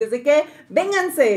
Así que, vénganse.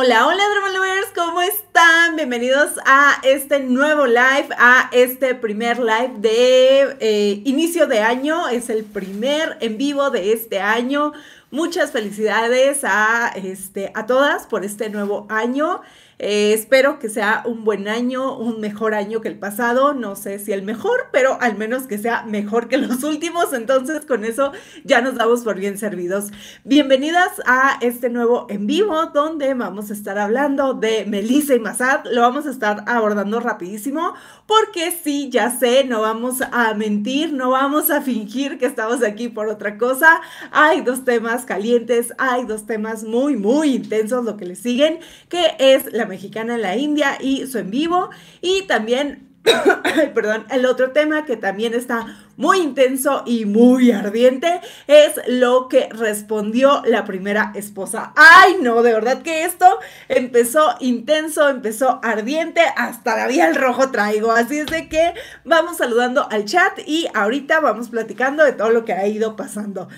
Hola, hola Dragon ¿cómo están? Bienvenidos a este nuevo live, a este primer live de eh, inicio de año. Es el primer en vivo de este año. Muchas felicidades a, este, a todas por este nuevo año. Eh, espero que sea un buen año, un mejor año que el pasado. No sé si el mejor, pero al menos que sea mejor que los últimos. Entonces, con eso ya nos damos por bien servidos. Bienvenidas a este nuevo en vivo donde vamos a estar hablando de Melissa y Mazat Lo vamos a estar abordando rapidísimo porque sí, ya sé, no vamos a mentir, no vamos a fingir que estamos aquí por otra cosa. Hay dos temas calientes, hay dos temas muy, muy intensos lo que le siguen, que es la mexicana en la India y su en vivo. Y también, perdón, el otro tema que también está muy intenso y muy ardiente es lo que respondió la primera esposa. Ay, no, de verdad que esto empezó intenso, empezó ardiente, hasta la vía el rojo traigo. Así es de que vamos saludando al chat y ahorita vamos platicando de todo lo que ha ido pasando.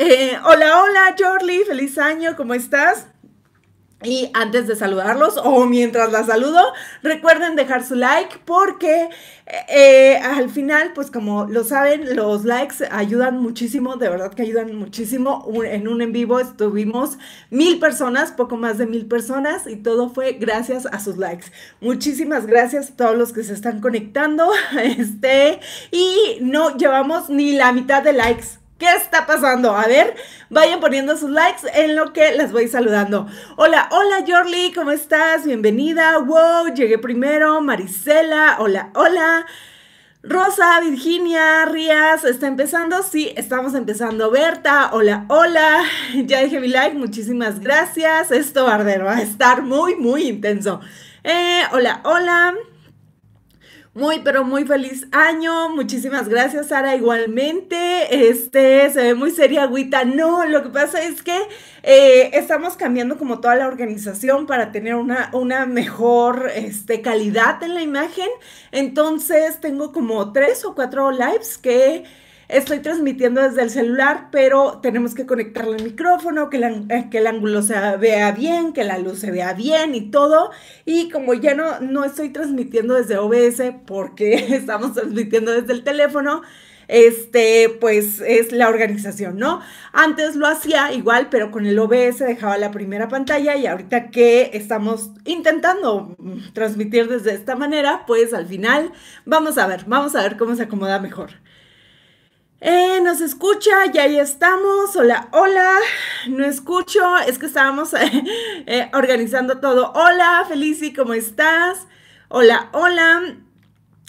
Eh, hola, hola, Jorly, feliz año, ¿cómo estás? Y antes de saludarlos o mientras la saludo, recuerden dejar su like porque eh, eh, al final, pues como lo saben, los likes ayudan muchísimo, de verdad que ayudan muchísimo. en un en vivo estuvimos mil personas, poco más de mil personas y todo fue gracias a sus likes. Muchísimas gracias a todos los que se están conectando. Este, y no llevamos ni la mitad de likes ¿Qué está pasando? A ver, vayan poniendo sus likes en lo que las voy saludando. Hola, hola jorli ¿cómo estás? Bienvenida. Wow, llegué primero. Marisela, hola, hola. Rosa, Virginia, Rías, ¿está empezando? Sí, estamos empezando. Berta, hola, hola. Ya dejé mi like, muchísimas gracias. Esto, va a estar muy, muy intenso. Eh, hola, hola. Muy, pero muy feliz año. Muchísimas gracias, Sara. Igualmente, este, se ve muy seria, agüita. No, lo que pasa es que eh, estamos cambiando como toda la organización para tener una, una mejor este, calidad en la imagen. Entonces, tengo como tres o cuatro lives que Estoy transmitiendo desde el celular, pero tenemos que conectarle el micrófono, que, eh, que el ángulo se vea bien, que la luz se vea bien y todo. Y como ya no, no estoy transmitiendo desde OBS porque estamos transmitiendo desde el teléfono, este, pues es la organización, ¿no? Antes lo hacía igual, pero con el OBS dejaba la primera pantalla y ahorita que estamos intentando transmitir desde esta manera, pues al final vamos a ver, vamos a ver cómo se acomoda mejor. Eh, nos escucha, ya ahí estamos. Hola, hola. No escucho, es que estábamos eh, eh, organizando todo. Hola, Felici, ¿cómo estás? Hola, hola.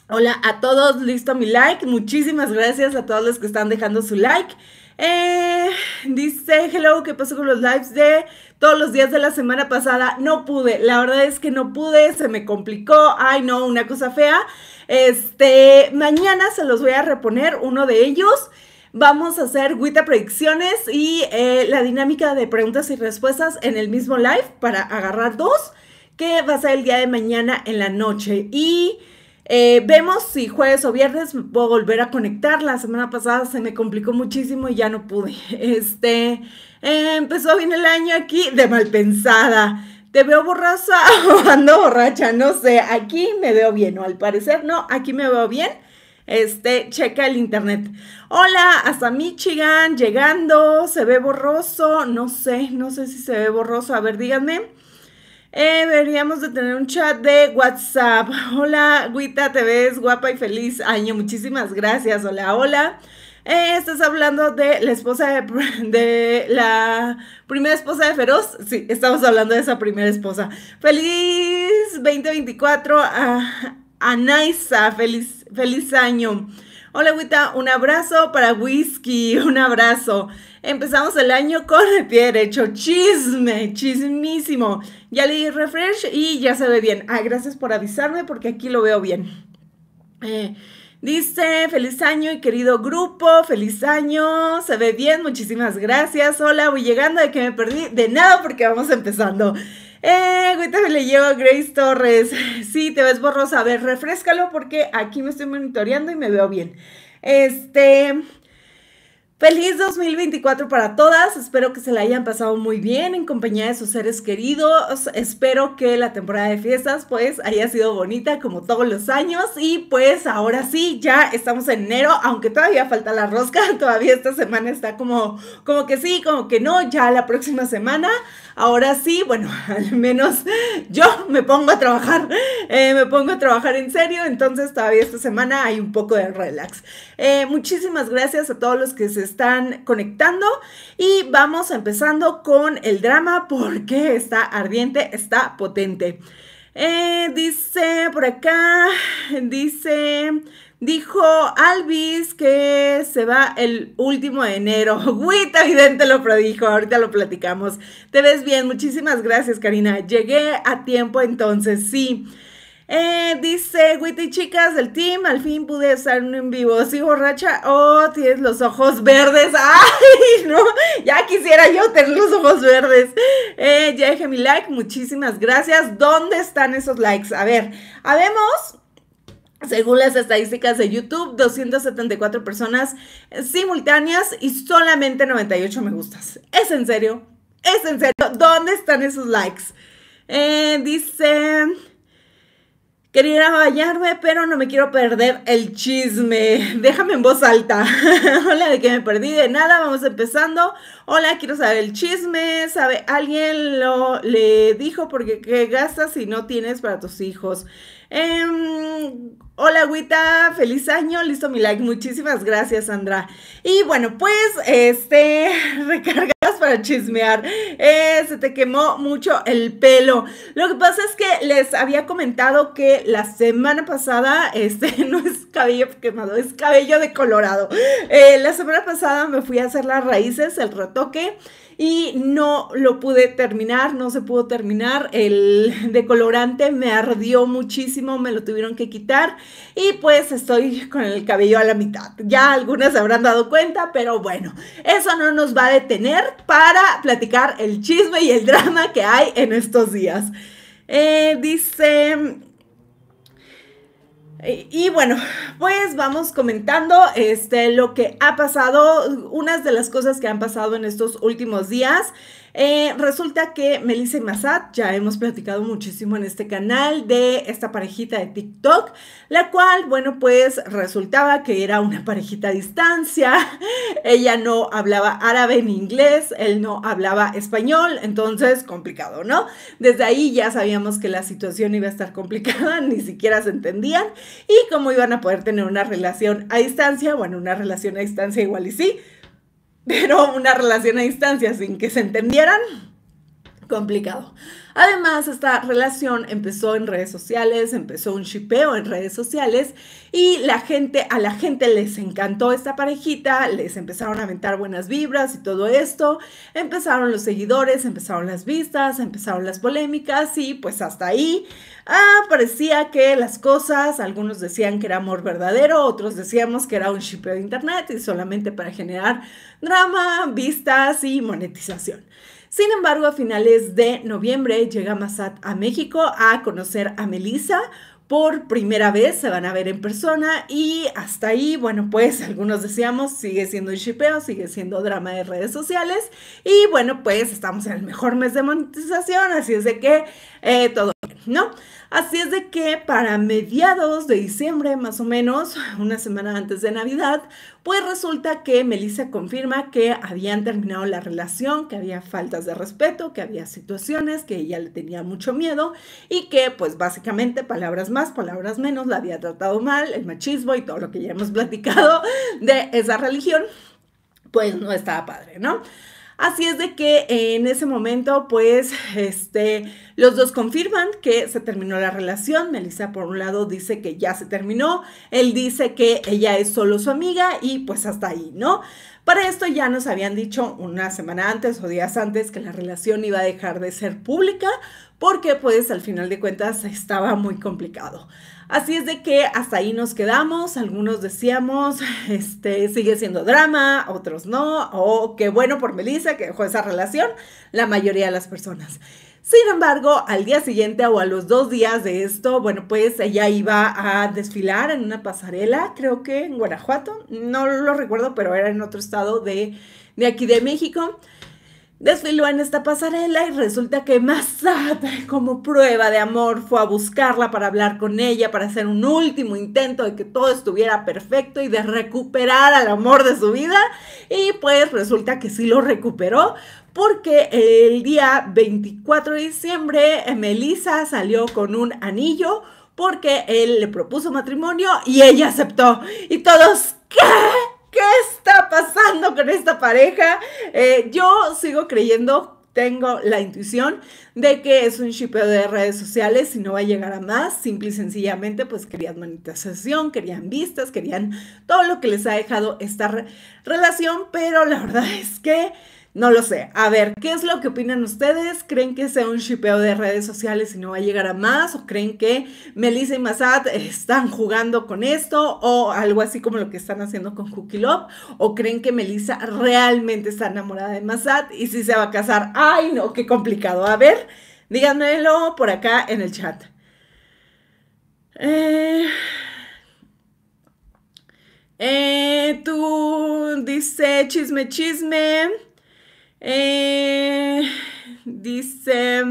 Hola a todos, listo mi like. Muchísimas gracias a todos los que están dejando su like. Eh, dice, hello, ¿qué pasó con los lives de todos los días de la semana pasada? No pude, la verdad es que no pude, se me complicó, ay no, una cosa fea. Este, mañana se los voy a reponer uno de ellos. Vamos a hacer guita Predicciones y eh, la dinámica de preguntas y respuestas en el mismo live para agarrar dos, que va a ser el día de mañana en la noche. Y eh, vemos si jueves o viernes a volver a conectar. La semana pasada se me complicó muchísimo y ya no pude. Este, eh, empezó bien el año aquí de mal pensada te veo borrosa o ando borracha, no sé, aquí me veo bien, o al parecer no, aquí me veo bien. Este, checa el internet. Hola, hasta Michigan, llegando, se ve borroso, no sé, no sé si se ve borroso, a ver, díganme. Eh, deberíamos de tener un chat de WhatsApp. Hola, Guita, te ves guapa y feliz año. Muchísimas gracias. Hola, hola. Eh, estás hablando de la esposa de, la primera esposa de Feroz. Sí, estamos hablando de esa primera esposa. Feliz 2024 a, ah, Anaisa! Feliz, feliz año. Hola, Agüita. Un abrazo para Whisky. Un abrazo. Empezamos el año con el pie derecho. Chisme, chismísimo. Ya leí refresh y ya se ve bien. Ah, gracias por avisarme porque aquí lo veo bien. Eh, Dice, feliz año y querido grupo, feliz año, se ve bien, muchísimas gracias. Hola, voy llegando de que me perdí de nada porque vamos empezando. Eh, ahorita me a Grace Torres. Sí, te ves borrosa. A ver, refrescalo porque aquí me estoy monitoreando y me veo bien. Este, Feliz 2024 para todas. Espero que se la hayan pasado muy bien en compañía de sus seres queridos. Espero que la temporada de fiestas pues haya sido bonita como todos los años. Y pues ahora sí, ya estamos en enero, aunque todavía falta la rosca. Todavía esta semana está como, como que sí, como que no. Ya la próxima semana. Ahora sí, bueno, al menos yo me pongo a trabajar. Eh, me pongo a trabajar en serio. Entonces todavía esta semana hay un poco de relax. Eh, muchísimas gracias a todos los que se están conectando y vamos empezando con el drama porque está ardiente, está potente. Eh, dice por acá, dice, dijo Alvis que se va el último de enero. Guita evidente lo predijo, ahorita lo platicamos. Te ves bien, muchísimas gracias Karina. Llegué a tiempo entonces, sí. Eh, dice Witty, chicas del team, al fin pude estar en vivo. ¿Sí, borracha? Oh, tienes los ojos verdes. ¡Ay, no! Ya quisiera yo tener los ojos verdes. Eh, ya dejé mi like, muchísimas gracias. ¿Dónde están esos likes? A ver, habemos. Según las estadísticas de YouTube, 274 personas simultáneas y solamente 98 me gustas. ¿Es en serio? ¿Es en serio? ¿Dónde están esos likes? Eh, dice... Quería ir pero no me quiero perder el chisme. Déjame en voz alta. Hola, ¿de que me perdí? De nada, vamos empezando. Hola, quiero saber el chisme. ¿Sabe? Alguien lo le dijo porque qué gastas si no tienes para tus hijos. Eh, Hola, Agüita, feliz año, listo mi like, muchísimas gracias, Sandra. Y bueno, pues, este, recargas para chismear, eh, se te quemó mucho el pelo. Lo que pasa es que les había comentado que la semana pasada, este, no es cabello quemado, es cabello de colorado. Eh, la semana pasada me fui a hacer las raíces, el retoque, y no lo pude terminar, no se pudo terminar. El decolorante me ardió muchísimo, me lo tuvieron que quitar y pues estoy con el cabello a la mitad. Ya algunas se habrán dado cuenta, pero bueno, eso no nos va a detener para platicar el chisme y el drama que hay en estos días. Eh, dice eh, y bueno, pues vamos comentando este, lo que ha pasado, unas de las cosas que han pasado en estos últimos días. Eh, resulta que Melissa y Massad, ya hemos platicado muchísimo en este canal de esta parejita de TikTok, la cual, bueno, pues resultaba que era una parejita a distancia. Ella no hablaba árabe ni inglés, él no hablaba español, entonces complicado, ¿no? Desde ahí ya sabíamos que la situación iba a estar complicada, ni siquiera se entendían y cómo iban a poder tener una relación a distancia, bueno, una relación a distancia igual y sí pero una relación a distancia sin que se entendieran, complicado. Además, esta relación empezó en redes sociales, empezó un chipeo en redes sociales y la gente, a la gente les encantó esta parejita, les empezaron a aventar buenas vibras y todo esto, empezaron los seguidores, empezaron las vistas, empezaron las polémicas y pues hasta ahí ah, parecía que las cosas, algunos decían que era amor verdadero, otros decíamos que era un shipeo de internet y solamente para generar drama, vistas y monetización. Sin embargo, a finales de noviembre llega Massad a México a conocer a Melissa. Por primera vez se van a ver en persona y hasta ahí, bueno, pues algunos decíamos, sigue siendo un shipeo, sigue siendo drama de redes sociales y bueno, pues estamos en el mejor mes de monetización, así es de que eh, todo ¿no? Así es de que para mediados de diciembre, más o menos, una semana antes de Navidad, pues resulta que Melissa confirma que habían terminado la relación, que había faltas de respeto, que había situaciones, que ella le tenía mucho miedo y que pues básicamente palabras más, palabras menos, la había tratado mal, el machismo y todo lo que ya hemos platicado de esa religión, pues no estaba padre, ¿no? Así es de que eh, en ese momento, pues, este, los dos confirman que se terminó la relación. Melissa, por un lado, dice que ya se terminó. Él dice que ella es solo su amiga y pues hasta ahí, ¿no? Para esto ya nos habían dicho una semana antes o días antes que la relación iba a dejar de ser pública porque pues al final de cuentas estaba muy complicado. Así es de que hasta ahí nos quedamos. Algunos decíamos, este, sigue siendo drama, otros no, o qué bueno por Melissa que dejó esa relación, la mayoría de las personas. Sin embargo, al día siguiente o a los dos días de esto, bueno, pues ella iba a desfilar en una pasarela, creo que en Guanajuato, no lo recuerdo, pero era en otro estado de, de aquí de México. Desfiló en esta pasarela y resulta que Massat, como prueba de amor, fue a buscarla para hablar con ella, para hacer un último intento de que todo estuviera perfecto y de recuperar al amor de su vida. Y pues resulta que sí lo recuperó, porque el día 24 de diciembre Melissa salió con un anillo porque él le propuso matrimonio y ella aceptó. Y todos, pasando con esta pareja? Eh, yo sigo creyendo tengo la intuición de que es un shipeo de redes sociales y no va a llegar a más. Simple y sencillamente, pues querían monetización, querían vistas, querían todo lo que les ha dejado esta relación, pero la verdad es que no lo sé. A ver, ¿qué es lo que opinan ustedes? ¿Creen que sea un shipeo de redes sociales y no va a llegar a más? ¿O creen que Melissa y Massad están jugando con esto? ¿O algo así como lo que están haciendo con Cookie Love? ¿O creen que Melissa realmente está enamorada de Massad y si se va a casar? ¡Ay, no! ¡Qué complicado! A ver, díganmelo por acá en el chat. Eh, eh, tú dice chisme, chisme. Eh, dice,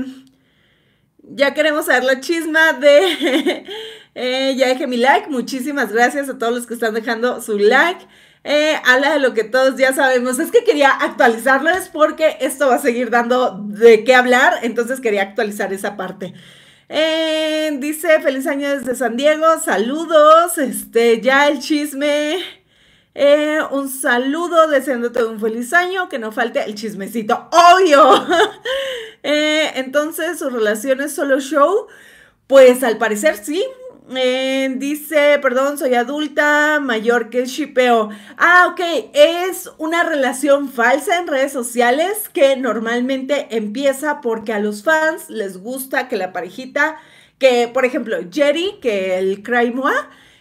ya queremos saber la chisma de... Eh, ya dejé mi like. Muchísimas gracias a todos los que están dejando su like. Eh, habla de lo que todos ya sabemos. Es que quería actualizarles porque esto va a seguir dando de qué hablar. Entonces quería actualizar esa parte. dice, feliz año desde San Diego. Saludos. Este, ya el chisme. Eh, un saludo, deseándote un feliz año, que no falte el chismecito, obvio. Eh, entonces, su relación es solo show. Pues al parecer sí. Eh, dice, perdón, soy adulta, mayor que el shipeo. Ah, ok, es una relación falsa en redes sociales que normalmente empieza porque a los fans les gusta que la parejita, que por ejemplo Jerry, que el crime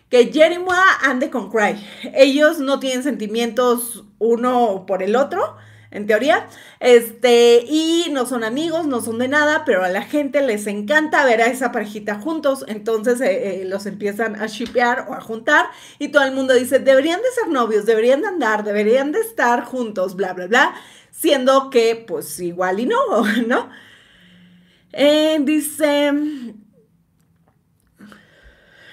que Jerry ande con Cry. Ellos no tienen sentimientos uno por el otro, en teoría. Este, y no son amigos, no son de nada, pero a la gente les encanta ver a esa parejita juntos. Entonces eh, eh, los empiezan a shipear o a juntar. Y todo el mundo dice: deberían de ser novios, deberían de andar, deberían de estar juntos, bla, bla, bla. Siendo que, pues, igual y no, ¿no? Eh, dice.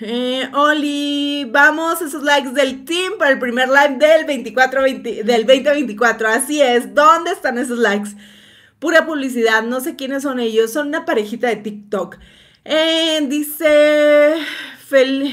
Eh, Oli, vamos, esos likes del team para el primer live del 24, del 2024. Así es, ¿dónde están esos likes? Pura publicidad, no sé quiénes son ellos, son una parejita de TikTok. Eh, dice, fel,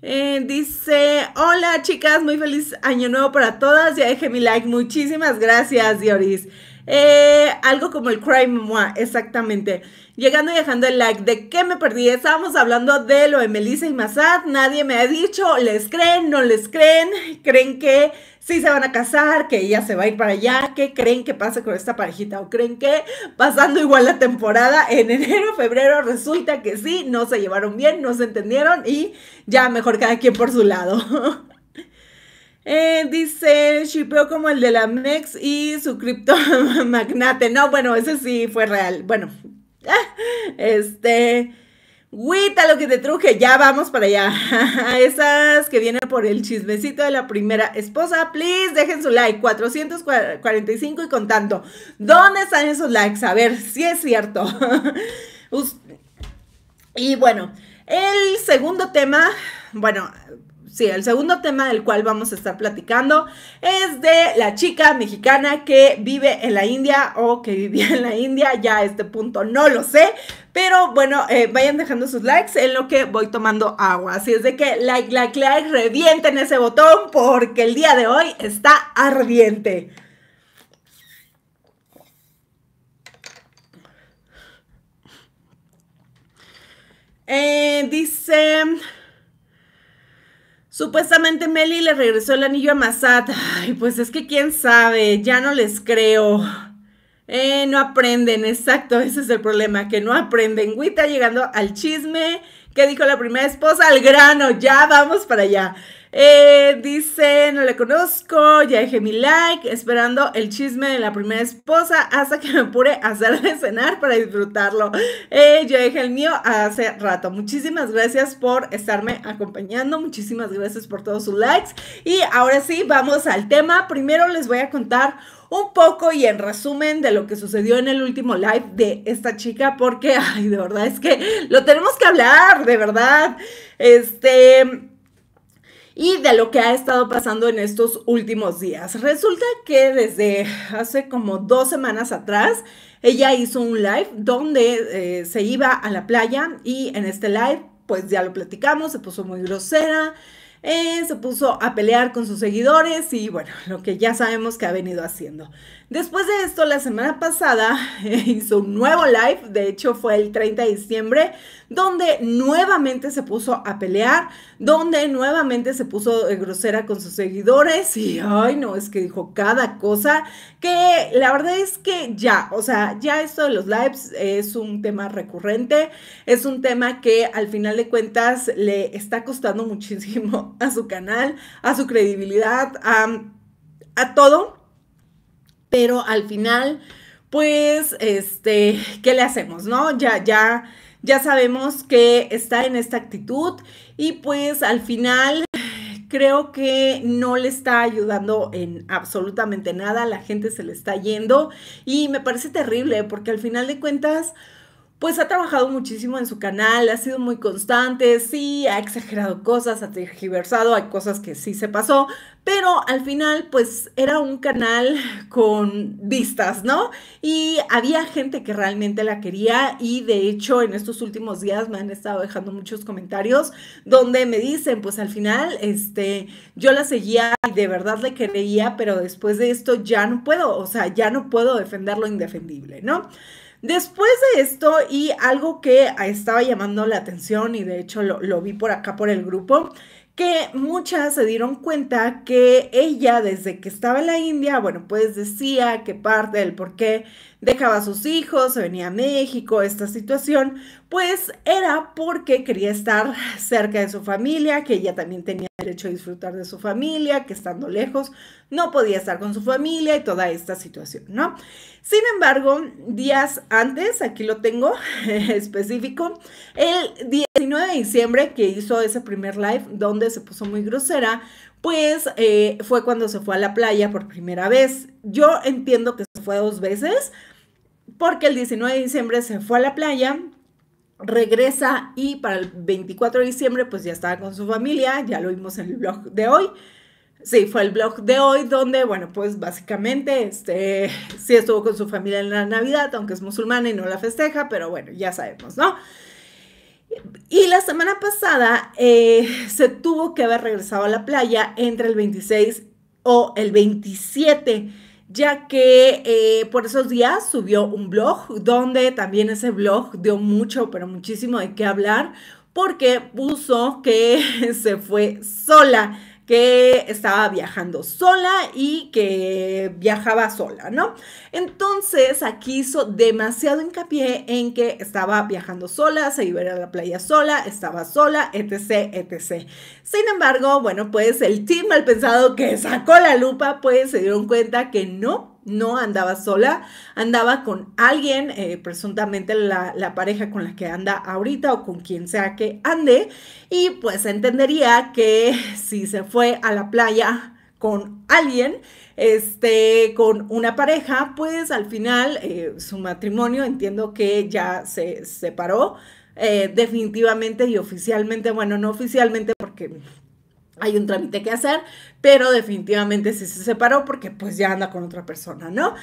eh, dice, hola chicas, muy feliz año nuevo para todas. Ya dejé mi like, muchísimas gracias, Dioris. Eh, algo como el Crime exactamente. Llegando y dejando el like, ¿de qué me perdí? Estábamos hablando de lo de Melissa y Mazat, nadie me ha dicho, ¿les creen? ¿No les creen? ¿Creen que sí se van a casar? ¿Que ella se va a ir para allá? ¿Qué creen que pasa con esta parejita? ¿O creen que pasando igual la temporada en enero, febrero, resulta que sí, no se llevaron bien, no se entendieron y ya mejor cada quien por su lado? Eh, dice, shipeo como el de la MEX y su cripto magnate. No, bueno, ese sí fue real. Bueno, este... Guita, lo que te truje, ya vamos para allá. Esas que vienen por el chismecito de la primera esposa, please dejen su like, 445 y tanto. ¿Dónde están esos likes? A ver, si es cierto. y bueno, el segundo tema, bueno, sí, el segundo tema del cual vamos a estar platicando es de la chica mexicana que vive en la India o que vivía en la India, ya a este punto no lo sé, pero bueno, eh, vayan dejando sus likes en lo que voy tomando agua. Así es de que like, like, like, revienten ese botón porque el día de hoy está ardiente. Eh, dice, Supuestamente Meli le regresó el anillo a Masat. Ay, pues es que quién sabe, ya no les creo. Eh, no aprenden, exacto, ese es el problema, que no aprenden. Guita llegando al chisme, que dijo la primera esposa? Al grano, ya vamos para allá. Eh, dice, no le conozco, ya dejé mi like, esperando el chisme de la primera esposa hasta que me apure a hacer cenar para disfrutarlo. Eh, yo dejé el mío hace rato. Muchísimas gracias por estarme acompañando, muchísimas gracias por todos sus likes. Y ahora sí, vamos al tema. Primero les voy a contar un poco y en resumen de lo que sucedió en el último live de esta chica, porque, ay, de verdad es que lo tenemos que hablar, de verdad. Este y de lo que ha estado pasando en estos últimos días. Resulta que desde hace como dos semanas atrás, ella hizo un live donde eh, se iba a la playa y en este live, pues ya lo platicamos, se puso muy grosera. Eh, se puso a pelear con sus seguidores y bueno, lo que ya sabemos que ha venido haciendo. Después de esto, la semana pasada eh, hizo un nuevo live, de hecho fue el 30 de diciembre, donde nuevamente se puso a pelear, donde nuevamente se puso eh, grosera con sus seguidores y, ay, no, es que dijo cada cosa, que la verdad es que ya, o sea, ya esto de los lives es un tema recurrente, es un tema que al final de cuentas le está costando muchísimo a su canal, a su credibilidad, a, a todo pero al final, pues, este, ¿qué le hacemos, no? Ya, ya, ya sabemos que está en esta actitud y pues al final creo que no le está ayudando en absolutamente nada, la gente se le está yendo y me parece terrible porque al final de cuentas, pues ha trabajado muchísimo en su canal, ha sido muy constante, sí, ha exagerado cosas, ha tergiversado, hay cosas que sí se pasó, pero al final pues era un canal con vistas, ¿no? Y había gente que realmente la quería y de hecho en estos últimos días me han estado dejando muchos comentarios donde me dicen, pues al final, este, yo la seguía y de verdad le creía, pero después de esto ya no puedo, o sea, ya no puedo defender lo indefendible, ¿no? Después de esto y algo que estaba llamando la atención y de hecho lo, vi por acá por el grupo, que muchas se dieron cuenta que ella desde que estaba en la India, bueno, pues decía que parte del por qué dejaba a sus hijos, se venía a México, esta situación, pues era porque quería estar cerca de su familia, que ella también tenía derecho a disfrutar de su familia, que estando lejos no podía estar con su familia y toda esta situación, ¿no? Sin embargo, días antes, aquí lo tengo específico, el día... 19 de diciembre que hizo ese primer live donde se puso muy grosera, pues eh, fue cuando se fue a la playa por primera vez. Yo entiendo que se fue dos veces, porque el 19 de diciembre se fue a la playa, regresa y para el 24 de diciembre pues ya estaba con su familia, ya lo vimos en el blog de hoy. Sí, fue el blog de hoy donde, bueno, pues básicamente, este, sí estuvo con su familia en la Navidad, aunque es musulmana y no la festeja, pero bueno, ya sabemos, ¿no? Y la semana pasada eh, se tuvo que haber regresado a la playa entre el 26 o el 27, ya que eh, por esos días subió un blog donde también ese blog dio mucho, pero muchísimo de qué hablar, porque puso que se fue sola que estaba viajando sola y que viajaba sola, ¿no? Entonces aquí hizo demasiado hincapié en que estaba viajando sola, se iba a, ir a la playa sola, estaba sola, etc, etc. Sin embargo, bueno, pues el team mal pensado que sacó la lupa, pues se dieron cuenta que no no andaba sola, andaba con alguien, eh, presuntamente la, pareja con la que anda ahorita o con quien sea que ande, y pues entendería que si se fue a la playa con alguien, este, con una pareja, pues al final eh, su matrimonio entiendo que ya se separó. Eh, definitivamente y oficialmente, bueno, no oficialmente porque hay un trámite que hacer, pero definitivamente sí se separó porque pues ya anda con otra persona, ¿no?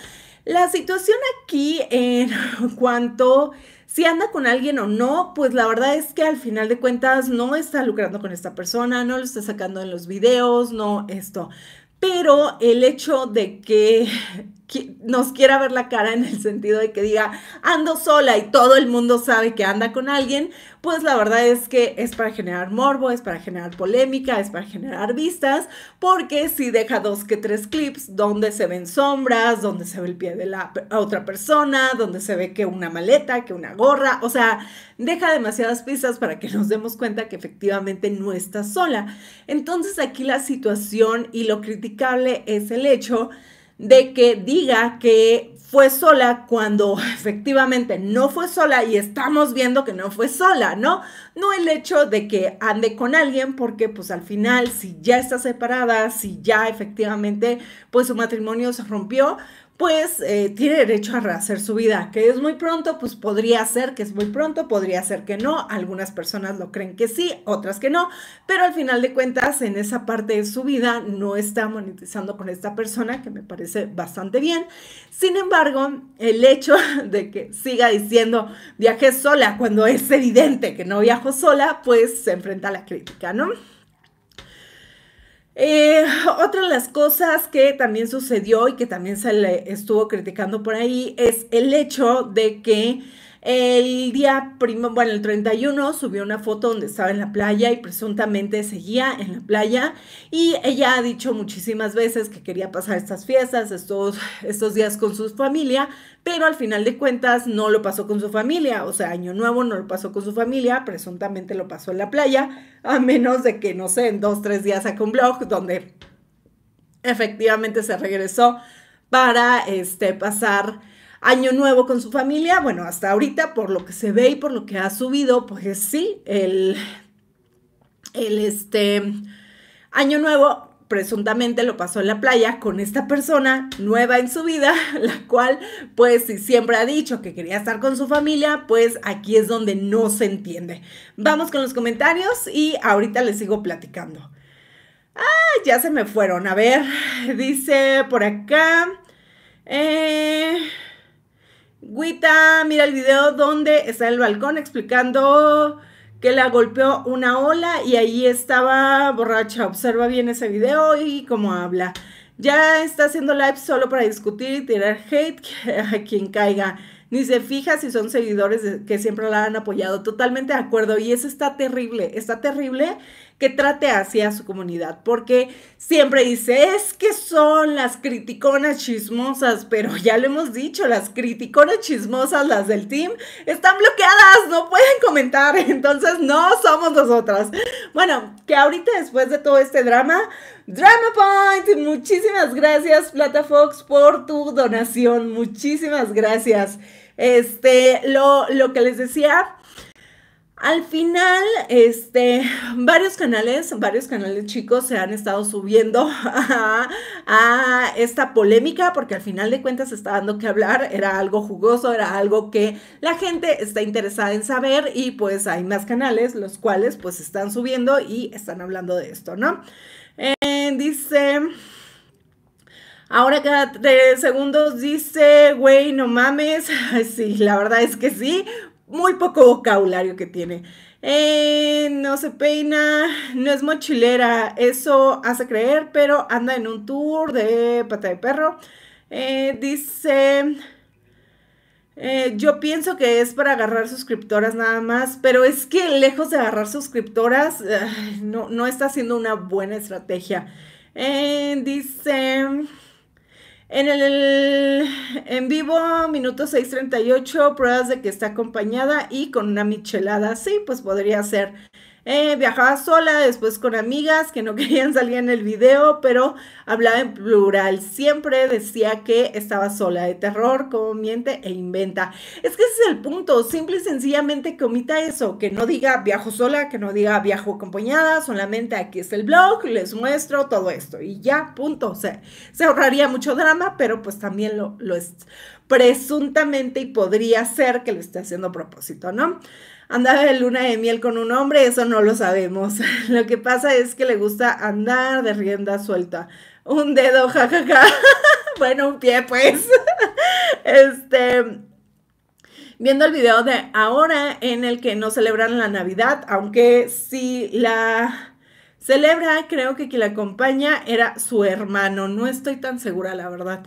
La situación aquí en cuanto si anda con alguien o no, pues la verdad es que al final de cuentas no está lucrando con esta persona, no lo está sacando en los videos, no esto. Pero el hecho de que nos quiera ver la cara en el sentido de que diga, ando sola y todo el mundo sabe que anda con alguien, pues la verdad es que es para generar morbo, es para generar polémica, es para generar vistas, porque si deja dos que tres clips donde se ven sombras, donde se ve el pie de la otra persona, donde se ve que una maleta, que una gorra, o sea, deja demasiadas pistas para que nos demos cuenta que efectivamente no está sola. Entonces aquí la situación y lo criticable es el hecho de que diga que fue sola cuando efectivamente no fue sola y estamos viendo que no fue sola, ¿no? No el hecho de que ande con alguien porque pues al final si ya está separada, si ya efectivamente pues su matrimonio se rompió, pues eh, tiene derecho a rehacer su vida. Que es muy pronto, pues podría ser que es muy pronto, podría ser que no. Algunas personas lo creen que sí, otras que no, pero al final de cuentas en esa parte de su vida no está monetizando con esta persona, que me parece bastante bien. Sin embargo, el hecho de que siga diciendo viaje sola cuando es evidente que no viajo sola, pues se enfrenta a la crítica, ¿no? Eh, otra de las cosas que también sucedió y que también se le estuvo criticando por ahí es el hecho de que el día primo, bueno, el 31 subió una foto donde estaba en la playa y presuntamente seguía en la playa y ella ha dicho muchísimas veces que quería pasar estas fiestas, estos, estos días con su familia, pero al final de cuentas no lo pasó con su familia, o sea, Año Nuevo no lo pasó con su familia, presuntamente lo pasó en la playa, a menos de que, no sé, en dos, tres días sacó un blog donde efectivamente se regresó para este, pasar año nuevo con su familia. Bueno, hasta ahorita, por lo que se ve y por lo que ha subido, pues sí, el, el este, año nuevo presuntamente lo pasó en la playa con esta persona nueva en su vida, la cual pues si siempre ha dicho que quería estar con su familia, pues aquí es donde no se entiende. Vamos con los comentarios y ahorita les sigo platicando. Ah, ya se me fueron. A ver, dice por acá. Eh... Guita, mira el video donde está en el balcón explicando que la golpeó una ola y ahí estaba borracha. Observa bien ese video y cómo habla. Ya está haciendo live solo para discutir y tirar hate a quien caiga ni se fija si son seguidores que siempre la han apoyado. Totalmente de acuerdo. Y eso está terrible, está terrible que trate así a su comunidad, porque siempre dice, es que son las criticonas chismosas, pero ya lo hemos dicho, las criticonas chismosas, las del team, están bloqueadas, no pueden comentar, entonces no somos nosotras. Bueno, que ahorita después de todo este drama, Drama Point, muchísimas gracias plata fox por tu donación, muchísimas gracias. Este, lo, que les decía, al final, este, varios canales, varios canales chicos se han estado subiendo a, esta polémica porque al final de cuentas está dando que hablar, era algo jugoso, era algo que la gente está interesada en saber y pues hay más canales los cuales pues están subiendo y están hablando de esto, ¿no? Eh, dice... Ahora cada tres segundos dice, güey, no mames. Sí, la verdad es que sí. Muy poco vocabulario que tiene. Eh, no se peina, no es mochilera, eso hace creer, pero anda en un tour de pata de perro. Eh, dice, eh, yo pienso que es para agarrar suscriptoras nada más, pero es que lejos de agarrar suscriptoras, no, no está haciendo una buena estrategia. dice... En el en vivo, minuto 6.38, pruebas de que está acompañada y con una michelada. Sí, pues podría ser eh, viajaba sola, después con amigas que no querían salir en el video, pero hablaba en plural. Siempre decía que estaba sola, de terror, como miente e inventa. Es que ese es el punto, simple y sencillamente que omita eso, que no diga viajo sola, que no diga viajo acompañada, solamente aquí es el blog, les muestro todo esto y ya, punto. se ahorraría mucho drama, pero pues también lo, lo es presuntamente y podría ser que lo esté haciendo a propósito, ¿no? andaba de luna de miel con un hombre, eso no lo sabemos. Lo que pasa es que le gusta andar de rienda suelta. Un dedo, jajaja. bueno, un pie, pues. este. Viendo el video de ahora en el que no celebran la Navidad, aunque sí la celebra, creo que quien la acompaña era su hermano. No estoy tan segura, la verdad.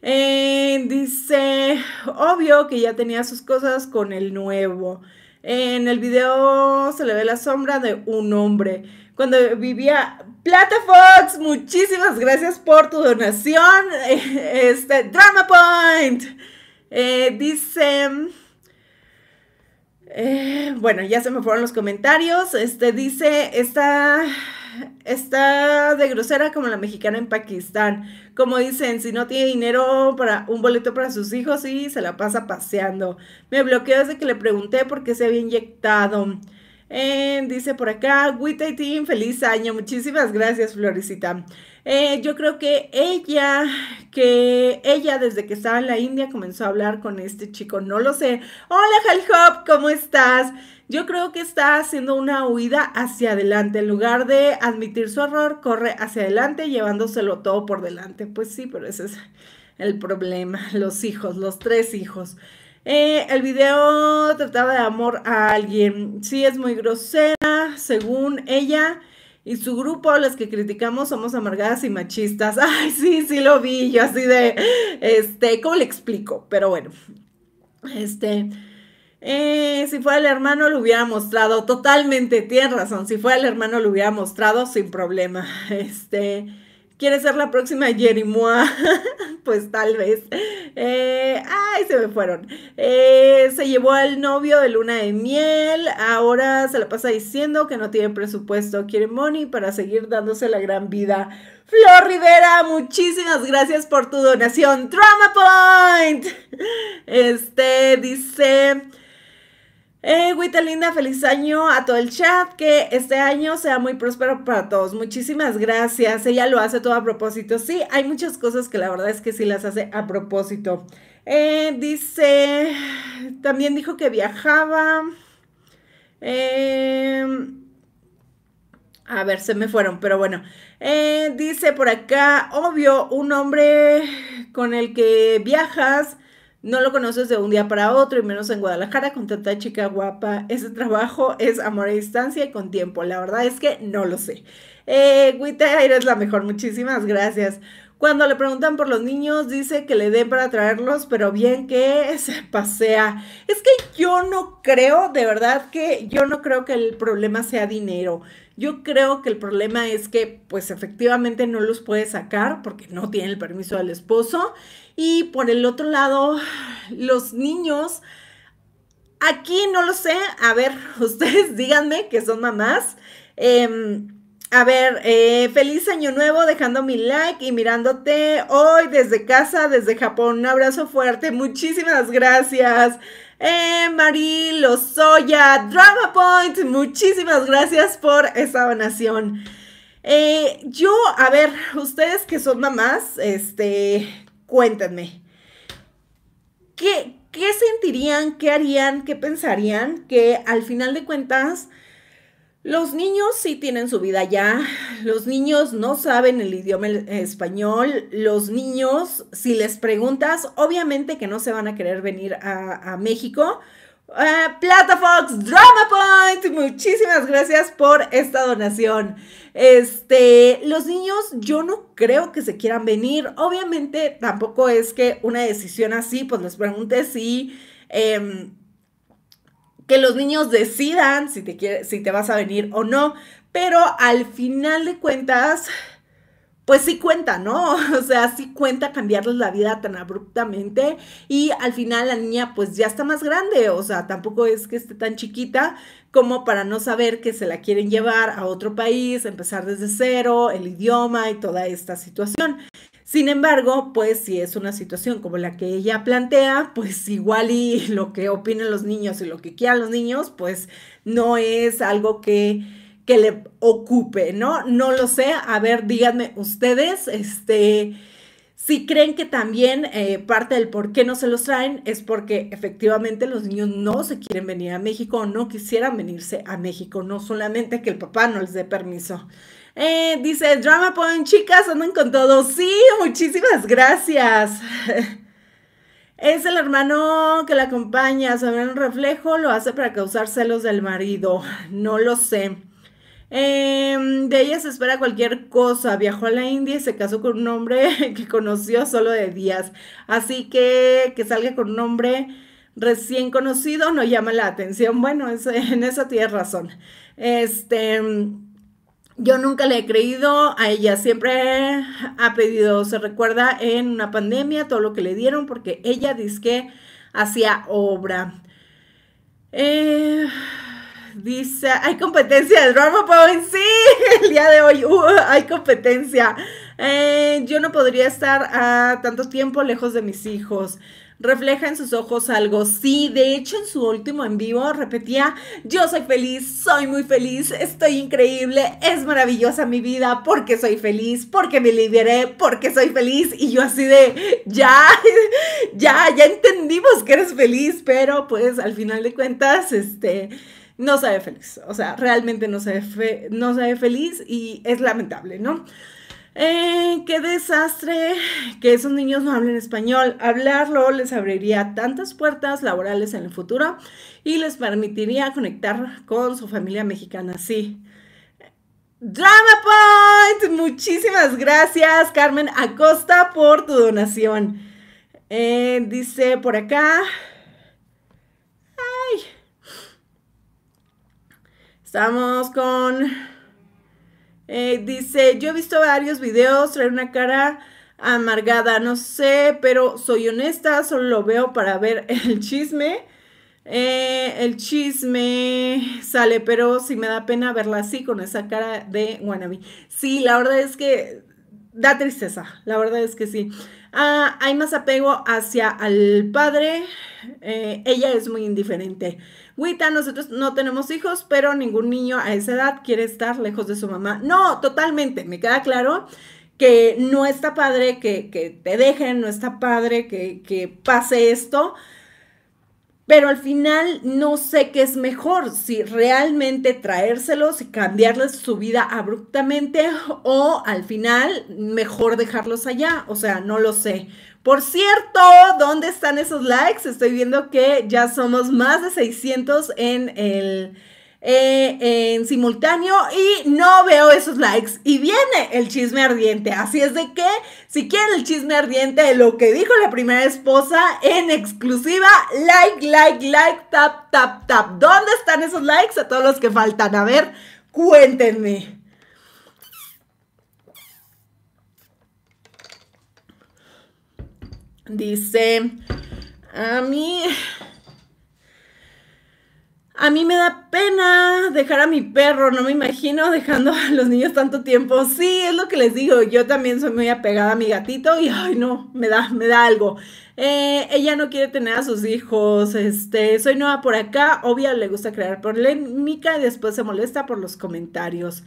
Eh, dice, obvio que ya tenía sus cosas con el nuevo. En el video se le ve la sombra de un hombre. Cuando vivía Plata Fox, muchísimas gracias por tu donación. Este, Drama Point. Eh, dice... Eh, bueno, ya se me fueron los comentarios. Este dice, esta está de grosera como la mexicana en Pakistán. Como dicen, si no tiene dinero para un boleto para sus hijos, sí, se la pasa paseando. Me bloqueó desde que le pregunté por qué se había inyectado. Eh, dice por acá, Team, feliz año. Muchísimas gracias, Florecita. Eh, yo creo que ella, que ella desde que estaba en la India comenzó a hablar con este chico, no lo sé. Hola, Hal Hop, ¿cómo estás? Yo creo que está haciendo una huida hacia adelante. En lugar de admitir su error, corre hacia adelante llevándoselo todo por delante. Pues sí, pero ese es el problema. Los hijos, los tres hijos. Eh, el video trataba de amor a alguien. Sí, es muy grosera, según ella. Y su grupo, los que criticamos, somos amargadas y machistas. Ay, sí, sí lo vi, yo así de, este, ¿cómo le explico? Pero bueno, este, eh, si fue el hermano lo hubiera mostrado, totalmente, tiene razón, si fue el hermano lo hubiera mostrado sin problema. Este, ¿Quieres ser la próxima Jerimoa? pues tal vez. Eh, ay, se me fueron. Eh, se llevó al novio de luna de miel. Ahora se la pasa diciendo que no tiene presupuesto, quiere money para seguir dándose la gran vida. Flor Rivera, muchísimas gracias por tu donación. Drama Point. Este dice. Eh, Linda, feliz año a todo el chat, que este año sea muy próspero para todos. Muchísimas gracias. Ella lo hace todo a propósito. Sí, hay muchas cosas que la verdad es que sí las hace a propósito. Eh, dice, también dijo que viajaba. Eh, a ver, se me fueron, pero bueno. Eh, dice por acá, obvio, un hombre con el que viajas no lo conoces de un día para otro y menos en Guadalajara con tanta chica guapa. Ese trabajo es amor a distancia y con tiempo. La verdad es que no lo sé. Eh, Guita, eres la mejor. Muchísimas gracias. Cuando le preguntan por los niños, dice que le den para traerlos, pero bien que se pasea. Es que yo no creo, de verdad que yo no creo que el problema sea dinero. Yo creo que el problema es que pues efectivamente no los puede sacar porque no tiene el permiso del esposo y por el otro lado, los niños, aquí no lo sé, a ver, ustedes díganme que son mamás. Em, a ver, eh, feliz año nuevo, dejando mi like y mirándote hoy desde casa, desde Japón. Un abrazo fuerte, muchísimas gracias. Eh, Marí Lozoya, Drama Point, muchísimas gracias por esa donación. Eh, yo, a ver, ustedes que son mamás, este, cuéntenme, ¿qué, ¿qué sentirían, qué harían, qué pensarían que al final de cuentas... Los niños sí tienen su vida ya, los niños no saben el idioma español, los niños, si les preguntas, obviamente que no se van a querer venir a, a México ¡PlataFox eh, Plata Drama Point, muchísimas gracias por esta donación. Este, los niños, yo no creo que se quieran venir. Obviamente, tampoco es que una decisión así, pues les pregunte si. Em, que los niños decidan si te, si te vas a venir o no. Pero al final de cuentas, pues sí cuenta, ¿no? O sea, sí cuenta cambiarles la vida tan abruptamente y al final la niña pues ya está más grande, o sea, tampoco es que esté tan chiquita como para no saber que se la quieren llevar a otro país, empezar desde cero, el idioma y toda esta situación. Sin embargo, pues si es una situación como la que ella plantea, pues igual y lo que opinen los niños y lo que quieran los niños, pues no es algo que que le ocupe, ¿no? No lo sé. A ver, díganme ustedes, este, si creen que también eh, parte del por qué no se los traen es porque efectivamente los niños no se quieren venir a México o no quisieran venirse a México, no solamente que el papá no les dé permiso. Eh, dice, drama point, chicas, andan con todo. Sí, muchísimas gracias. Es el hermano que la acompaña, se un reflejo, lo hace para causar celos del marido. No lo sé. Em, de ella se espera cualquier cosa. Viajó a la India y se casó con un hombre que conoció solo de días. Así que que salga con un hombre recién conocido no llama la atención. Bueno, en eso tienes razón. Este, yo nunca le he creído a ella. Siempre ha pedido, se recuerda en una pandemia todo lo que le dieron porque ella dice que hacía obra. Eh, Dice, hay competencia de Drama Sí, el día de hoy uh, hay competencia. Eh, yo no podría estar a ah, tanto tiempo lejos de mis hijos. Refleja en sus ojos algo. Sí, de hecho en su último en vivo repetía, yo soy feliz, soy muy feliz, estoy increíble, es maravillosa mi vida porque soy feliz, porque me liberé, porque soy feliz. Y yo así de, ya, ya, ya entendimos que eres feliz, pero pues al final de cuentas, este no sabe feliz. O sea, realmente no sabe no feliz y es lamentable, ¿no? Eh, qué desastre que esos niños no hablen español. Hablarlo les abriría tantas puertas laborales en el futuro y les permitiría conectar con su familia mexicana. Sí. Drama Point, muchísimas gracias Carmen Acosta por tu donación. Eh, dice por acá, Estamos con... Eh, dice, yo he visto varios videos, traer una cara amargada, no sé, pero soy honesta, solo lo veo para ver el chisme. Eh, el chisme sale, pero sí me da pena verla así con esa cara de wannabe. Sí, la verdad es que da tristeza, la verdad es que sí. Ah, hay más apego hacia al padre. Eh, ella es muy indiferente. Wita, nosotros no tenemos hijos, pero ningún niño a esa edad quiere estar lejos de su mamá. No, totalmente, me queda claro que no está padre que, te dejen, no está padre que, que pase esto pero al final no sé qué es mejor, si realmente traérselos y cambiarles su vida abruptamente o al final mejor dejarlos allá, o sea, no lo sé. Por cierto, ¿dónde están esos likes? Estoy viendo que ya somos más de 600 en el eh, en simultáneo y no veo esos likes. Y viene el chisme ardiente. Así es de que, si quieren el chisme ardiente de lo que dijo la primera esposa en exclusiva, like, like, like, tap, tap, tap. ¿Dónde están esos likes a todos los que faltan? A ver, cuéntenme. Dice, a mí... A mí me da pena dejar a mi perro, no me imagino dejando a los niños tanto tiempo. Sí, es lo que les digo, yo también soy muy apegada a mi gatito y ay no, me da, me da algo. Eh, ella no quiere tener a sus hijos, este, soy nueva por acá, obvia le gusta crear polémica y después se molesta por los comentarios.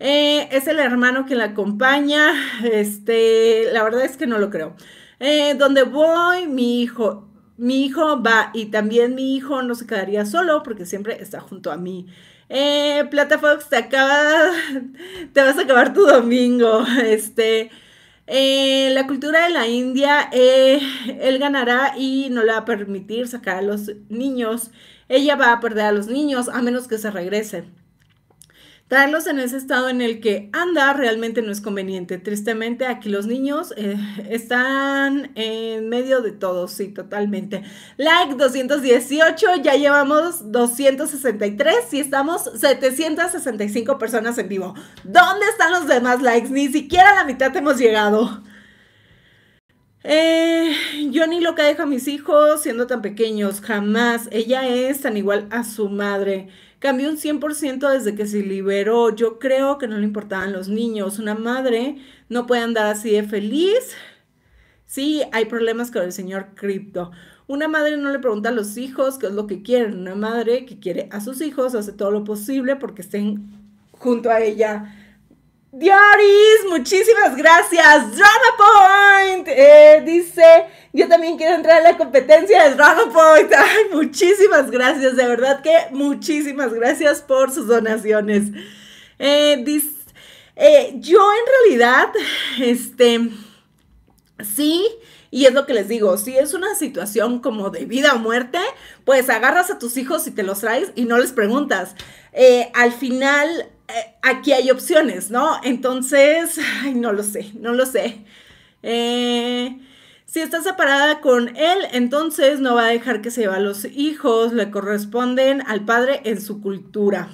Eh, es el hermano que la acompaña, este, la verdad es que no lo creo. Eh, ¿Dónde voy, mi hijo, mi hijo va y también mi hijo no se quedaría solo porque siempre está junto a mí. Eh, Plata te acaba, te vas a acabar tu domingo. Este, eh, la cultura de la India, eh, él ganará y no le va a permitir sacar a los niños. Ella va a perder a los niños a menos que se regresen traerlos en ese estado en el que anda realmente no es conveniente. Tristemente, aquí los niños eh, están en medio de todo, sí, totalmente. Like 218, ya llevamos 263 y estamos 765 personas en vivo. ¿Dónde están los demás likes? Ni siquiera la mitad hemos llegado. Eh, yo ni que dejo a mis hijos siendo tan pequeños, jamás. Ella es tan igual a su madre cambió un 100% desde que se liberó. Yo creo que no le importaban los niños. Una madre no puede andar así de feliz. Sí, hay problemas con el señor Crypto. Una madre no le pregunta a los hijos qué es lo que quieren. Una madre que quiere a sus hijos hace todo lo posible porque estén junto a ella Dioris, muchísimas gracias. Drama Point eh, dice, yo también quiero entrar a la competencia de Drama Point. Ay, muchísimas gracias, de verdad que muchísimas gracias por sus donaciones. Eh, eh, yo en realidad, este, sí, y es lo que les digo, si es una situación como de vida o muerte, pues agarras a tus hijos y te los traes y no les preguntas. al final eh, aquí hay opciones, ¿no? Entonces, ay, no lo sé, no lo sé. Eh, si está separada con él, entonces no va a dejar que se lleva a los hijos, le corresponden al padre en su cultura.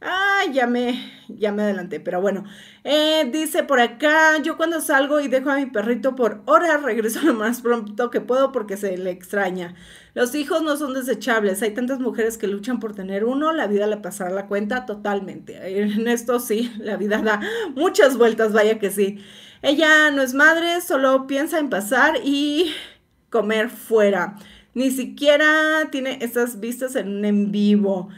Ah, ya me, ya me adelanté, pero bueno. Eh, dice por acá, yo cuando salgo y dejo a mi perrito por horas, regreso lo más pronto que puedo porque se le extraña. Los hijos no son desechables. Hay tantas mujeres que luchan por tener uno, la vida le pasará la cuenta totalmente. En esto sí, la vida da muchas vueltas, vaya que sí. Ella no es madre, solo piensa en pasar y comer fuera. Ni siquiera tiene esas vistas en un en vivo.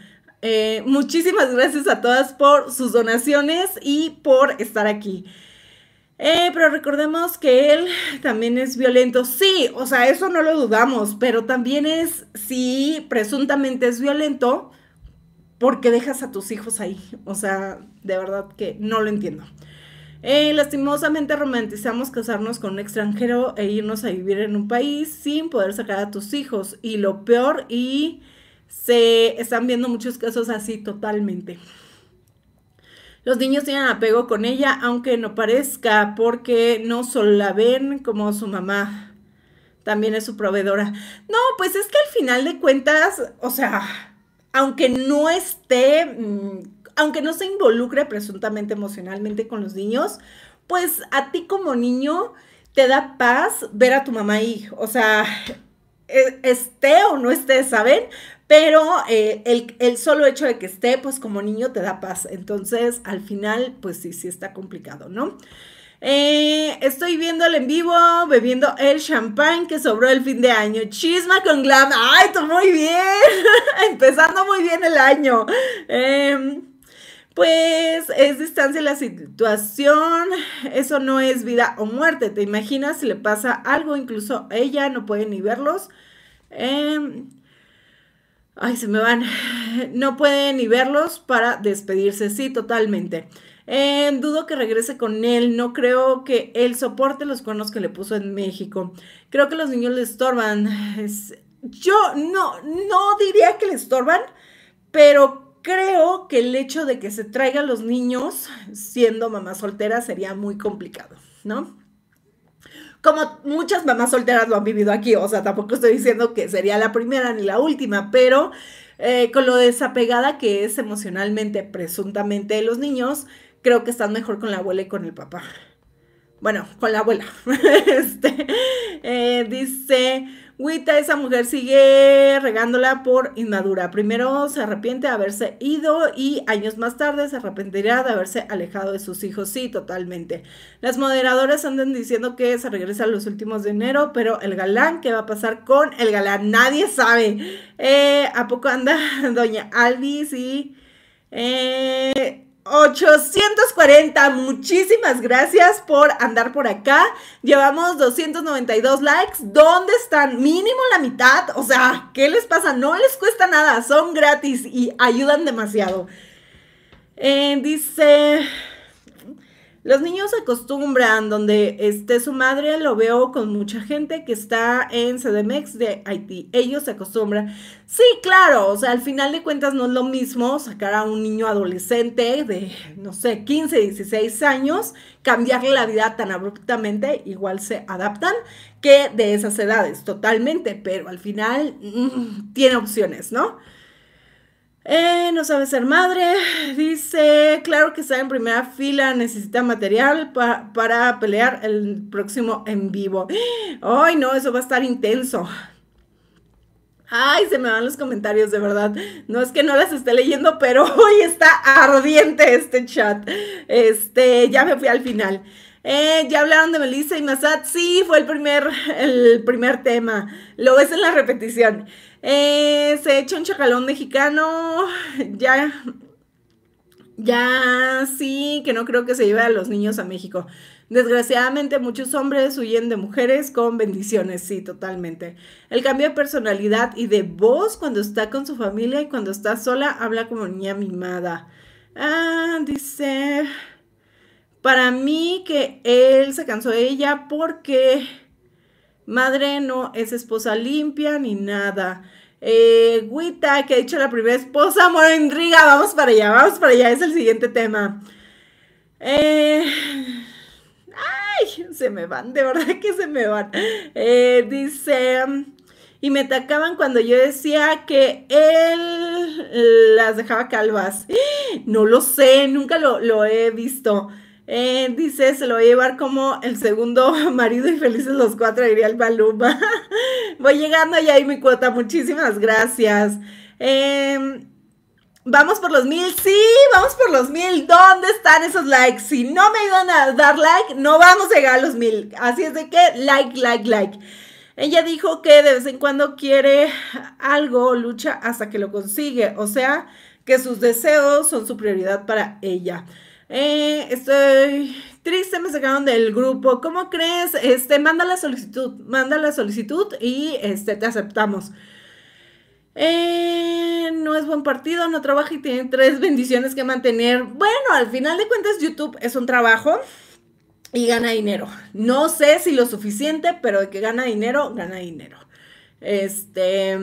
Eh, muchísimas gracias a todas por sus donaciones y por estar aquí. Eh, pero recordemos que él también es violento. Sí, o sea, eso no lo dudamos, pero también es, sí, presuntamente es violento porque dejas a tus hijos ahí. O sea, de verdad que no lo entiendo. Eh, lastimosamente romantizamos casarnos con un extranjero e irnos a vivir en un país sin poder sacar a tus hijos. Y lo peor, y se están viendo muchos casos así totalmente. Los niños tienen apego con ella, aunque no parezca, porque no solo la ven como su mamá, también es su proveedora. No, pues es que al final de cuentas, o sea, aunque no esté, mm, aunque no se involucre presuntamente emocionalmente con los niños, pues a ti como niño te da paz ver a tu mamá ahí. O sea, e-, esté o no esté, ¿saben? pero eh, el, solo hecho de que esté, pues como niño te da paz. Entonces, al final, pues sí, sí está complicado, ¿no? Eh, estoy viéndolo en vivo, bebiendo el champán que sobró el fin de año. Chisma con glam. ¡Ay, tú muy bien! Empezando muy bien el año. Em, pues es distancia la situación, eso no es vida o muerte. ¿Te imaginas si le pasa algo? Incluso ella no puede ni verlos. Eh, Ay, se me van. No pueden ni verlos para despedirse. Sí, totalmente. Eh, dudo que regrese con él. No creo que él soporte los cuernos que le puso en México. Creo que los niños le estorban. Yo no, no diría que le estorban, pero creo que el hecho de que se traiga a los niños siendo mamá soltera sería muy complicado, ¿no? como muchas mamás solteras lo han vivido aquí, o sea, tampoco estoy diciendo que sería la primera ni la última, pero eh, con lo desapegada que es emocionalmente, presuntamente, de los niños, creo que están mejor con la abuela y con el papá. Bueno, con la abuela. este, eh, dice, Wita, esa mujer sigue regándola por inmadura. Primero se arrepiente de haberse ido y años más tarde se arrepentirá de haberse alejado de sus hijos. Sí, totalmente. Las moderadoras andan diciendo que se regresa a los últimos de enero, pero el galán, ¿qué va a pasar con el galán? Nadie sabe. Eh, ¿A poco anda doña Aldi, y... Eh, 840, muchísimas gracias por andar por acá. Llevamos 292 likes. ¿Dónde están? Mínimo la mitad. O sea, ¿qué les pasa? No les cuesta nada, son gratis y ayudan demasiado. Eh, dice... Los niños se acostumbran, donde esté su madre, lo veo con mucha gente que está en CDMX de Haití. Ellos se acostumbran. Sí, claro, o sea, al final de cuentas no es lo mismo sacar a un niño adolescente de, no sé, 15, 16 años, cambiarle la vida tan abruptamente, igual se adaptan, que de esas edades, totalmente, pero al final mm, tiene opciones, ¿no? Eh, no sabe ser madre. Dice, claro que está en primera fila, necesita material para pelear el próximo en vivo. Ay, no, eso va a estar intenso. Ay, se me van los comentarios, de verdad. No es que no las esté leyendo, pero hoy está ardiente este chat. Este, ya me fui al final. Eh, ya hablaron de Melissa y Massad. Sí, fue el primer, el primer tema. Lo ves en la repetición. Eh, se echa un chacalón mexicano. Ya. Ya sí, que no creo que se lleve a los niños a México. Desgraciadamente muchos hombres huyen de mujeres con bendiciones, sí, totalmente. El cambio de personalidad y de voz cuando está con su familia y cuando está sola habla como niña mimada. Ah, dice... Para mí que él se cansó de ella porque madre no es esposa limpia ni nada. Eh, que ha dicho la primera esposa, amor en vamos para allá, vamos para allá, es el siguiente tema. Eh, ay, se me van, de verdad que se me van. Eh, dice, y me atacaban cuando yo decía que él las dejaba calvas. No lo sé, nunca lo, lo he visto. Eh, dice, se lo voy a llevar como el segundo marido y felices los cuatro, diría el Baluma. voy llegando y ahí mi cuota, muchísimas gracias. Em, vamos por los mil, sí, vamos por los mil. ¿Dónde están esos likes? Si no me iban a dar like, no vamos a llegar a los mil. Así es de que, like, like, like. Ella dijo que de vez en cuando quiere algo, lucha hasta que lo consigue. O sea, que sus deseos son su prioridad para ella. Eh, estoy triste, me sacaron del grupo. ¿Cómo crees? Este, manda la solicitud, manda la solicitud y este, te aceptamos. Eh, no es buen partido, no trabaja y tiene tres bendiciones que mantener. Bueno, al final de cuentas, YouTube es un trabajo y gana dinero. No sé si lo suficiente, pero de que gana dinero, gana dinero. Este.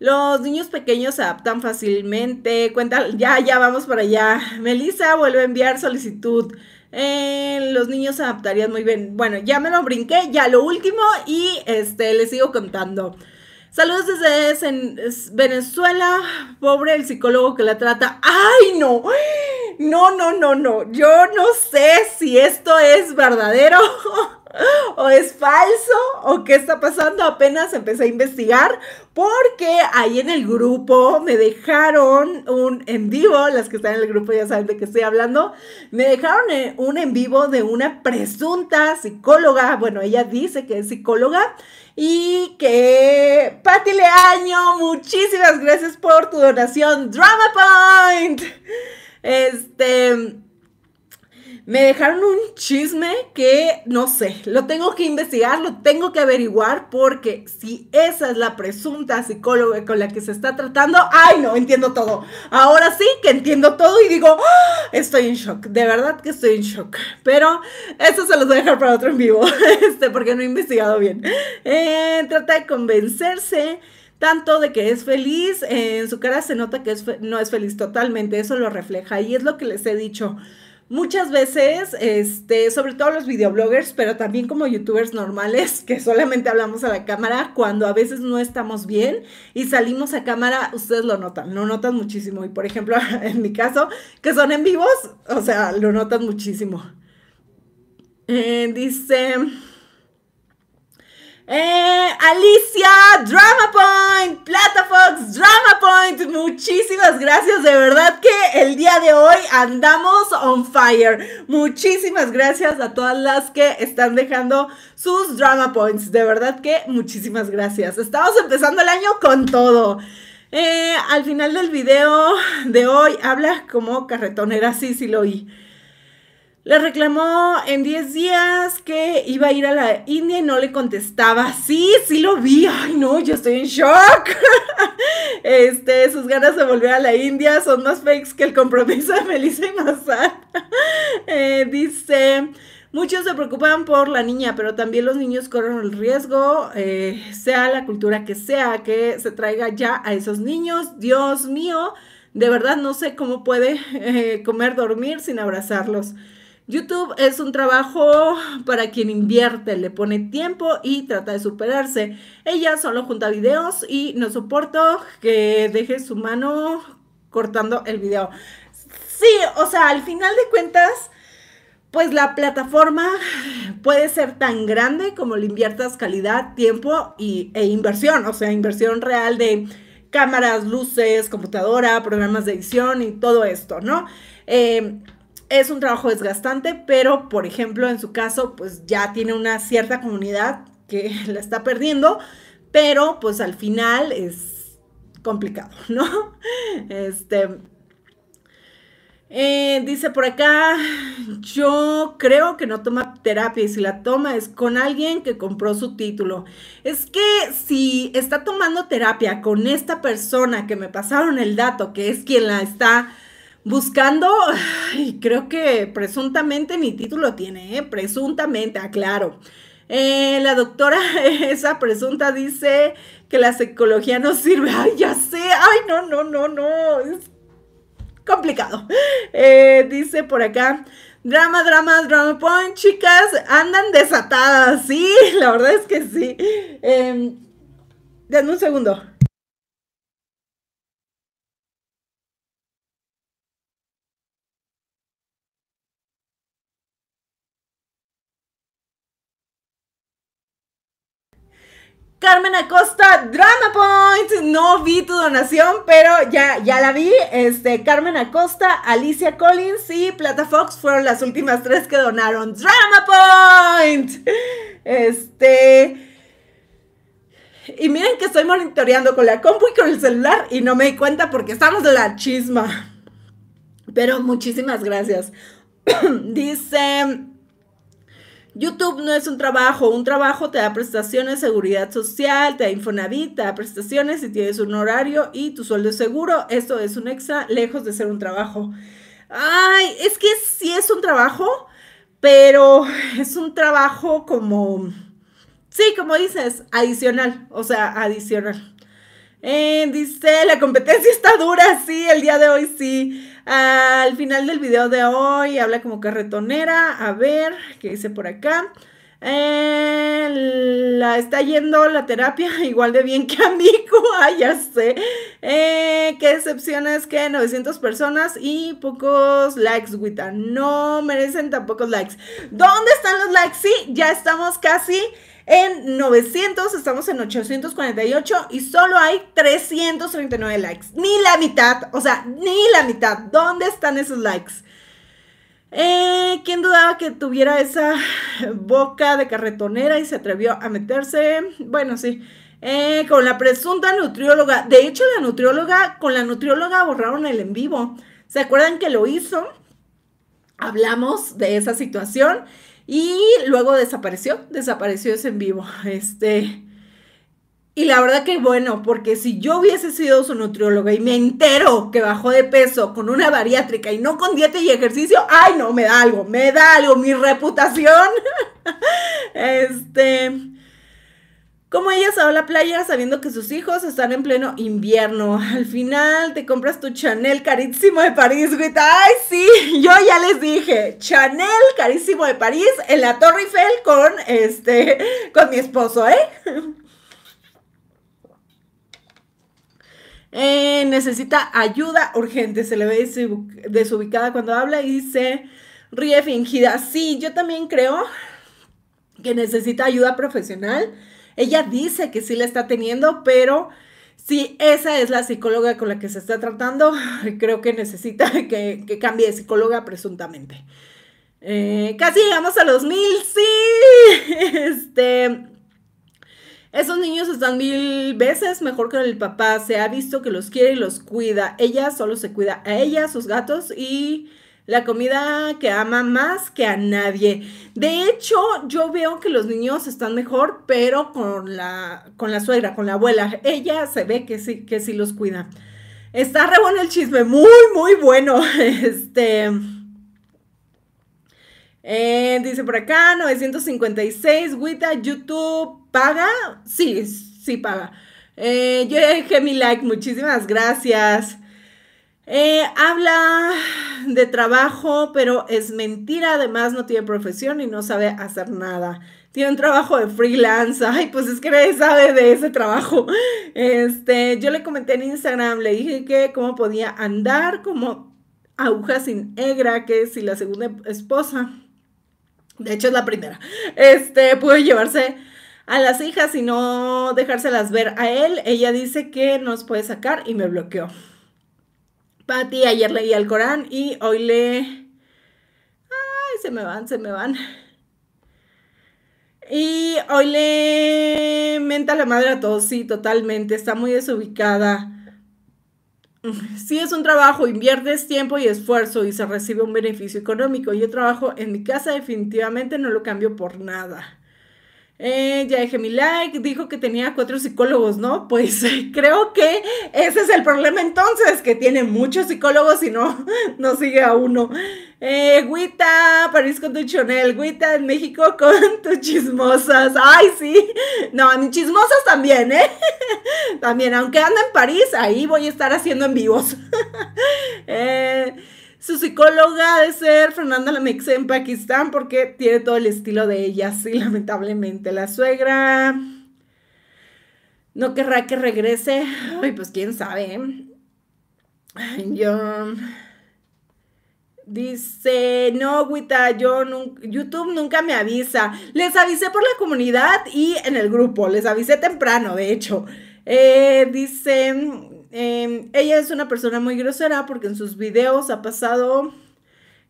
Los niños pequeños se adaptan fácilmente. Cuenta, ya, ya vamos para allá. Melissa vuelve a enviar solicitud. Eh, los niños se adaptarían muy bien. Bueno, ya me lo brinqué, ya lo último y este, les sigo contando. Saludos desde Venezuela. Pobre el psicólogo que la trata. ¡Ay, no! No, no, no, no. Yo no sé si esto es verdadero o es falso o qué está pasando. Apenas empecé a investigar porque ahí en el grupo me dejaron un en vivo, las que están en el grupo ya saben de qué estoy hablando, me dejaron eh, un en vivo de una presunta psicóloga, bueno, ella dice que es psicóloga y que Pati Leaño, muchísimas gracias por tu donación, Drama Point. Este... Me dejaron un chisme que no sé, lo tengo que investigar, lo tengo que averiguar porque si esa es la presunta psicóloga con la que se está tratando, ay no, entiendo todo. Ahora sí que entiendo todo y digo, ah, estoy en shock, de verdad que estoy en shock. Pero eso se los voy a dejar para otro en vivo, este, porque no he investigado bien. Eh, trata de convencerse tanto de que es feliz, en su cara se nota que no es feliz totalmente, eso lo refleja y es lo que les he dicho muchas veces, este, sobre todo los videobloggers, pero también como youtubers normales, que solamente hablamos a la cámara, cuando a veces no estamos bien y salimos a cámara, ustedes lo notan, lo notan muchísimo. Y por ejemplo, en mi caso, que son en vivos, o sea, lo notan muchísimo. Eh, dice... Eh, Alicia, Drama Point, Platafox, Drama Point, muchísimas gracias, de verdad que el día de hoy andamos on fire. Muchísimas gracias a todas las que están dejando sus Drama Points, de verdad que muchísimas gracias. Estamos empezando el año con todo. Eh, al final del video de hoy habla como carretonera, sí, sí lo oí. Le reclamó en 10 días que iba a ir a la India y no le contestaba. Sí, sí lo vi. Ay, no, yo estoy en shock. Este, sus ganas de volver a la India son más fakes que el compromiso de Melissa y eh, dice, muchos se preocupan por la niña, pero también los niños corren el riesgo, eh, sea la cultura que sea, que se traiga ya a esos niños. Dios mío, de verdad no sé cómo puede eh, comer, dormir sin abrazarlos. YouTube es un trabajo para quien invierte, le pone tiempo y trata de superarse. Ella solo junta videos y no soporto que deje su mano cortando el video. Sí, o sea, al final de cuentas, pues la plataforma puede ser tan grande como le inviertas calidad, tiempo y, e inversión, o sea, inversión real de cámaras, luces, computadora, programas de edición y todo esto, ¿no? Eh, es un trabajo desgastante, pero por ejemplo en su caso pues ya tiene una cierta comunidad que la está perdiendo, pero pues al final es complicado, ¿no? Este... Eh, dice por acá, yo creo que no toma terapia y si la toma es con alguien que compró su título. Es que si está tomando terapia con esta persona que me pasaron el dato, que es quien la está buscando, y creo que presuntamente mi título tiene, ¿eh? presuntamente, aclaro. Eh, la doctora, esa presunta, dice que la psicología no sirve. Ay, ya sé, ay, no, no, no, no, es complicado. Eh, dice por acá. Drama, drama, drama point, chicas, andan desatadas, sí, la verdad es que sí. Em, denme un segundo. Carmen Acosta, Drama Point. No vi tu donación, pero ya, ya la vi. Este, Carmen Acosta, Alicia Collins y Plata Fox fueron las últimas tres que donaron. Drama Point. Este. Y miren que estoy monitoreando con la compu y con el celular y no me di cuenta porque estamos de la chisma. Pero muchísimas gracias. Dice. YouTube no es un trabajo, un trabajo te da prestaciones, seguridad social, te da Infonavit, te da prestaciones si tienes un horario y tu sueldo es seguro. Esto es un extra, lejos de ser un trabajo. Ay, es que sí es un trabajo, pero es un trabajo como, sí, como dices, adicional, o sea, adicional. Eh, dice, la competencia está dura, sí, el día de hoy sí. Al final del video de hoy habla como carretonera. A ver, ¿qué dice por acá? Eh, la está yendo la terapia igual de bien que a mí, ah, ya sé. Eh, qué excepciones que 900 personas y pocos likes, güita, No merecen tampoco likes. ¿Dónde están los likes? Sí, ya estamos casi en 900, estamos en 848 y solo hay 339 likes. Ni la mitad, o sea, ni la mitad. ¿Dónde están esos likes? Eh, ¿Quién dudaba que tuviera esa boca de carretonera y se atrevió a meterse? Bueno, sí. Eh, con la presunta nutrióloga. De hecho, la nutrióloga, con la nutrióloga borraron el en vivo. ¿Se acuerdan que lo hizo? Hablamos de esa situación y luego desapareció, desapareció ese en vivo. Este. Y la verdad que bueno, porque si yo hubiese sido su nutrióloga y me entero que bajó de peso con una bariátrica y no con dieta y ejercicio, ay no, me da algo, me da algo, mi reputación. este. ¿Cómo ella sabe a la playa sabiendo que sus hijos están en pleno invierno. Al final te compras tu Chanel carísimo de París, güey. Ay, sí, yo ya les dije, Chanel carísimo de París en la Torre Eiffel con este con mi esposo, ¿eh? ¿eh? necesita ayuda urgente, se le ve desubicada cuando habla y se ríe fingida. Sí, yo también creo que necesita ayuda profesional ella dice que sí la está teniendo, pero si esa es la psicóloga con la que se está tratando, creo que necesita que, cambie de psicóloga presuntamente. Eh, casi llegamos a los mil, sí. Este, esos niños están mil veces mejor que el papá. Se ha visto que los quiere y los cuida. Ella solo se cuida a ella, sus gatos y la comida que ama más que a nadie. De hecho, yo veo que los niños están mejor, pero con la, con la suegra, con la abuela. Ella se ve que sí, que los cuida. Está re bueno el chisme, muy, muy bueno. Este. Eh, dice por acá, 956, Wita, YouTube, ¿paga? Sí, sí paga. Eh, yo dejé mi like, muchísimas gracias. Eh, habla de trabajo, pero es mentira, además no tiene profesión y no sabe hacer nada. Tiene un trabajo de freelance, ay, pues es que nadie sabe de ese trabajo. Este, yo le comenté en Instagram, le dije que cómo podía andar como aguja sin egra, que si la segunda esposa, de hecho es la primera, este, puede llevarse a las hijas y no dejárselas ver a él. Ella dice que nos puede sacar y me bloqueó. Pati, ayer leí el Corán y hoy le... Ay, se me van, se me van. Y hoy le menta la madre a todos, sí, totalmente, está muy desubicada. Si es un trabajo, inviertes tiempo y esfuerzo y se recibe un beneficio económico. Yo trabajo en mi casa, definitivamente no lo cambio por nada. Eh, ya dejé mi like, dijo que tenía cuatro psicólogos, ¿no? Pues creo que ese es el problema entonces, que tiene muchos psicólogos y no, no sigue a uno. Eh, Guita, París con tu chonel, Guita en México con tus chismosas. Ay, sí. No, a mis chismosas también, ¿eh? también, aunque anda en París, ahí voy a estar haciendo en vivos. eh, su psicóloga ha de ser Fernanda Lamex en Pakistán porque tiene todo el estilo de ella, sí, lamentablemente. La suegra no querrá que regrese. Ay, pues quién sabe. ¿eh? Yo... Dice, no, Guita, yo nunca, YouTube nunca me avisa. Les avisé por la comunidad y en el grupo, les avisé temprano, de hecho. Eh, dice, Em, ella es una persona muy grosera porque en sus videos ha pasado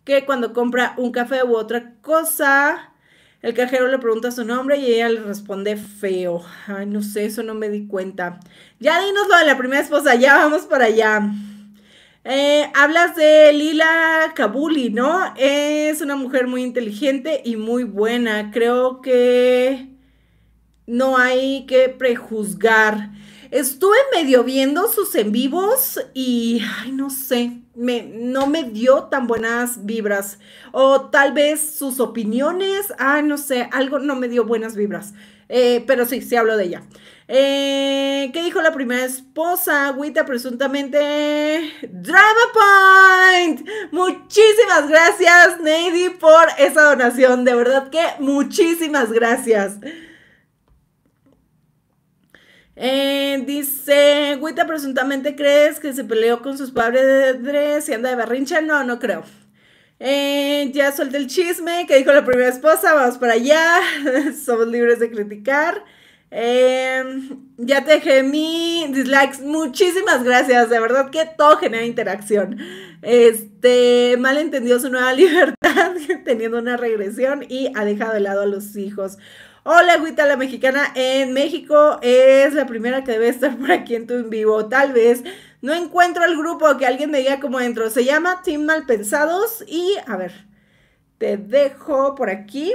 que cuando compra un café u otra cosa, el cajero le pregunta su nombre y ella le responde feo. Ay, no sé, eso no me di cuenta. Ya dinos lo de la primera esposa, ya vamos para allá. Eh, hablas de Lila Kabuli, ¿no? Es una mujer muy inteligente y muy buena. Creo que no hay que prejuzgar. Estuve medio viendo sus en vivos y, ay, no sé, me, no me dio tan buenas vibras. O tal vez sus opiniones, ay, no sé, algo no me dio buenas vibras. Eh, pero sí, sí hablo de ella. Eh, ¿Qué dijo la primera esposa? Agüita, presuntamente. Drama Point. Muchísimas gracias, Nady, por esa donación. De verdad que muchísimas gracias. Eh, dice, Wita, presuntamente crees que se peleó con sus padres y anda de barrincha. No, no creo. Eh, ya suelte el chisme que dijo la primera esposa, vamos para allá, somos libres de criticar. Em, ya te dejé mi dislikes, muchísimas gracias, de verdad que todo genera interacción. Este, mal su nueva libertad teniendo una regresión y ha dejado de lado a los hijos. Hola, Agüita la Mexicana en México. Es la primera que debe estar por aquí en tu en vivo. Tal vez no encuentro el grupo que alguien me diga cómo entro. Se llama Team Malpensados. Y a ver, te dejo por aquí.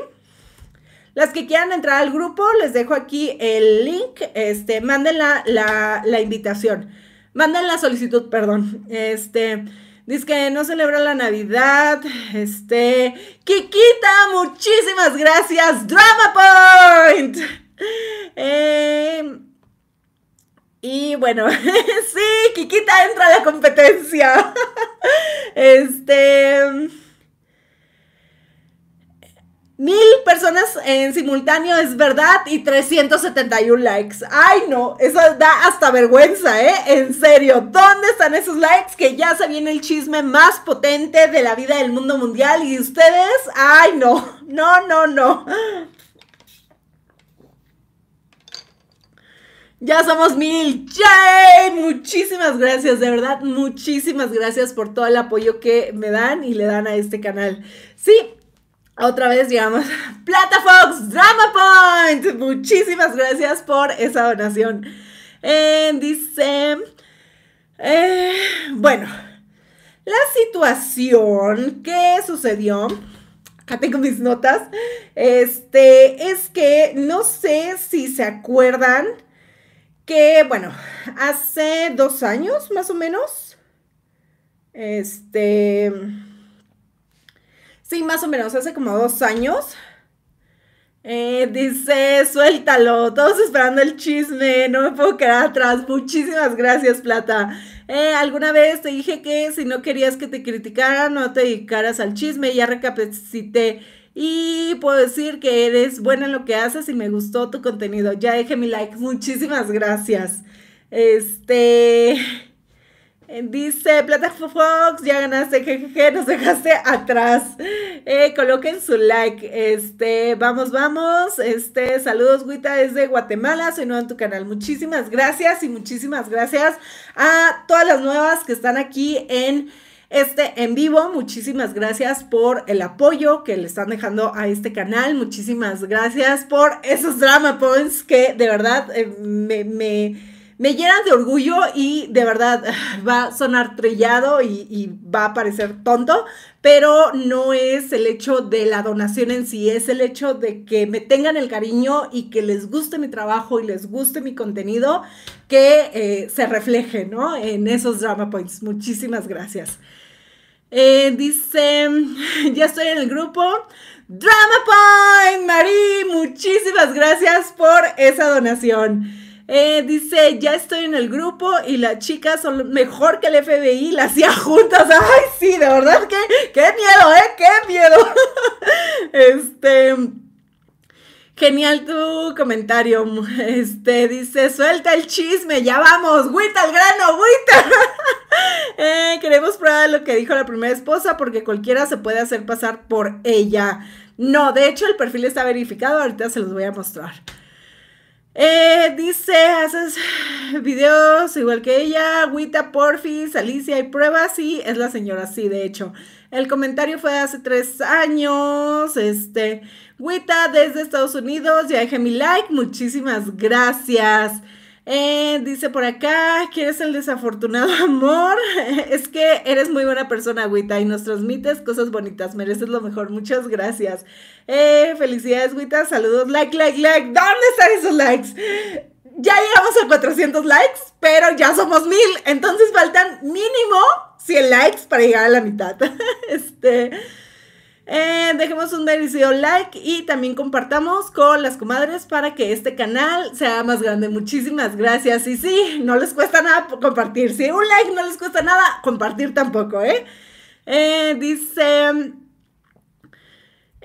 Las que quieran entrar al grupo, les dejo aquí el link. Este, manden la, invitación. Manden la solicitud, perdón. Este. Dice que no celebra la Navidad. Este. Kikita, muchísimas gracias. Drama Point. Em, y bueno, sí, Kikita entra a la competencia. Este. Mil personas en simultáneo es verdad y 371 likes. Ay, no, eso da hasta vergüenza, ¿eh? En serio, ¿dónde están esos likes? Que ya se viene el chisme más potente de la vida del mundo mundial y ustedes, ay, no, no, no, no. Ya somos mil. ¡Yay! Muchísimas gracias, de verdad. Muchísimas gracias por todo el apoyo que me dan y le dan a este canal. Sí, otra vez llegamos. Plata Fox Drama Point. Muchísimas gracias por esa donación. Eh, dice, eh, bueno, la situación que sucedió, acá tengo mis notas, este, es que no sé si se acuerdan que, bueno, hace dos años más o menos, este Sí, más o menos, hace como dos años. Eh, dice, suéltalo, todos esperando el chisme, no me puedo quedar atrás. Muchísimas gracias, Plata. Eh, alguna vez te dije que si no querías que te criticaran, no te dedicaras al chisme, ya recapacité. Y puedo decir que eres buena en lo que haces y me gustó tu contenido. Ya dejé mi like, muchísimas gracias. Este... Dice fox ya ganaste, jejeje, nos dejaste atrás. Eh, coloquen su like. Este, vamos, vamos. Este, saludos, Guita, desde Guatemala. Soy nueva en tu canal. Muchísimas gracias y muchísimas gracias a todas las nuevas que están aquí en este en vivo. Muchísimas gracias por el apoyo que le están dejando a este canal. Muchísimas gracias por esos drama points que de verdad eh, me me llenan de orgullo y de verdad va a sonar trillado y, va a parecer tonto, pero no es el hecho de la donación en sí, es el hecho de que me tengan el cariño y que les guste mi trabajo y les guste mi contenido, que eh, se refleje, En esos drama points. Muchísimas gracias. Eh, dice, ya estoy en el grupo. Drama Point, Marí, muchísimas gracias por esa donación. Eh, dice, ya estoy en el grupo y las chicas son mejor que el FBI, las hacía juntas. Ay, sí, de verdad, que qué miedo, ¿eh? Qué miedo. este... Genial tu comentario. Este dice, suelta el chisme, ya vamos, güita el grano, güita. Eh, queremos probar lo que dijo la primera esposa porque cualquiera se puede hacer pasar por ella. No, de hecho el perfil está verificado, ahorita se los voy a mostrar. Eh, dice, haces videos igual que ella, Wita, Porfis, Alicia, y pruebas, sí, es la señora, sí, de hecho. El comentario fue hace tres años, este, desde Estados Unidos, ya dejé mi like, muchísimas gracias. Eh, dice por acá, ¿quieres el desafortunado amor? es que eres muy buena persona, Wita, y nos transmites cosas bonitas, mereces lo mejor, muchas gracias. Eh, felicidades, Guita. Saludos. Like, like, like. ¿Dónde están esos likes? Ya llegamos a 400 likes, pero ya somos mil. Entonces faltan mínimo 100 likes para llegar a la mitad. este. Eh, dejemos un delicioso like y también compartamos con las comadres para que este canal sea más grande. Muchísimas gracias. Y sí, no les cuesta nada compartir. Si un like no les cuesta nada, compartir tampoco, ¿eh? eh dice.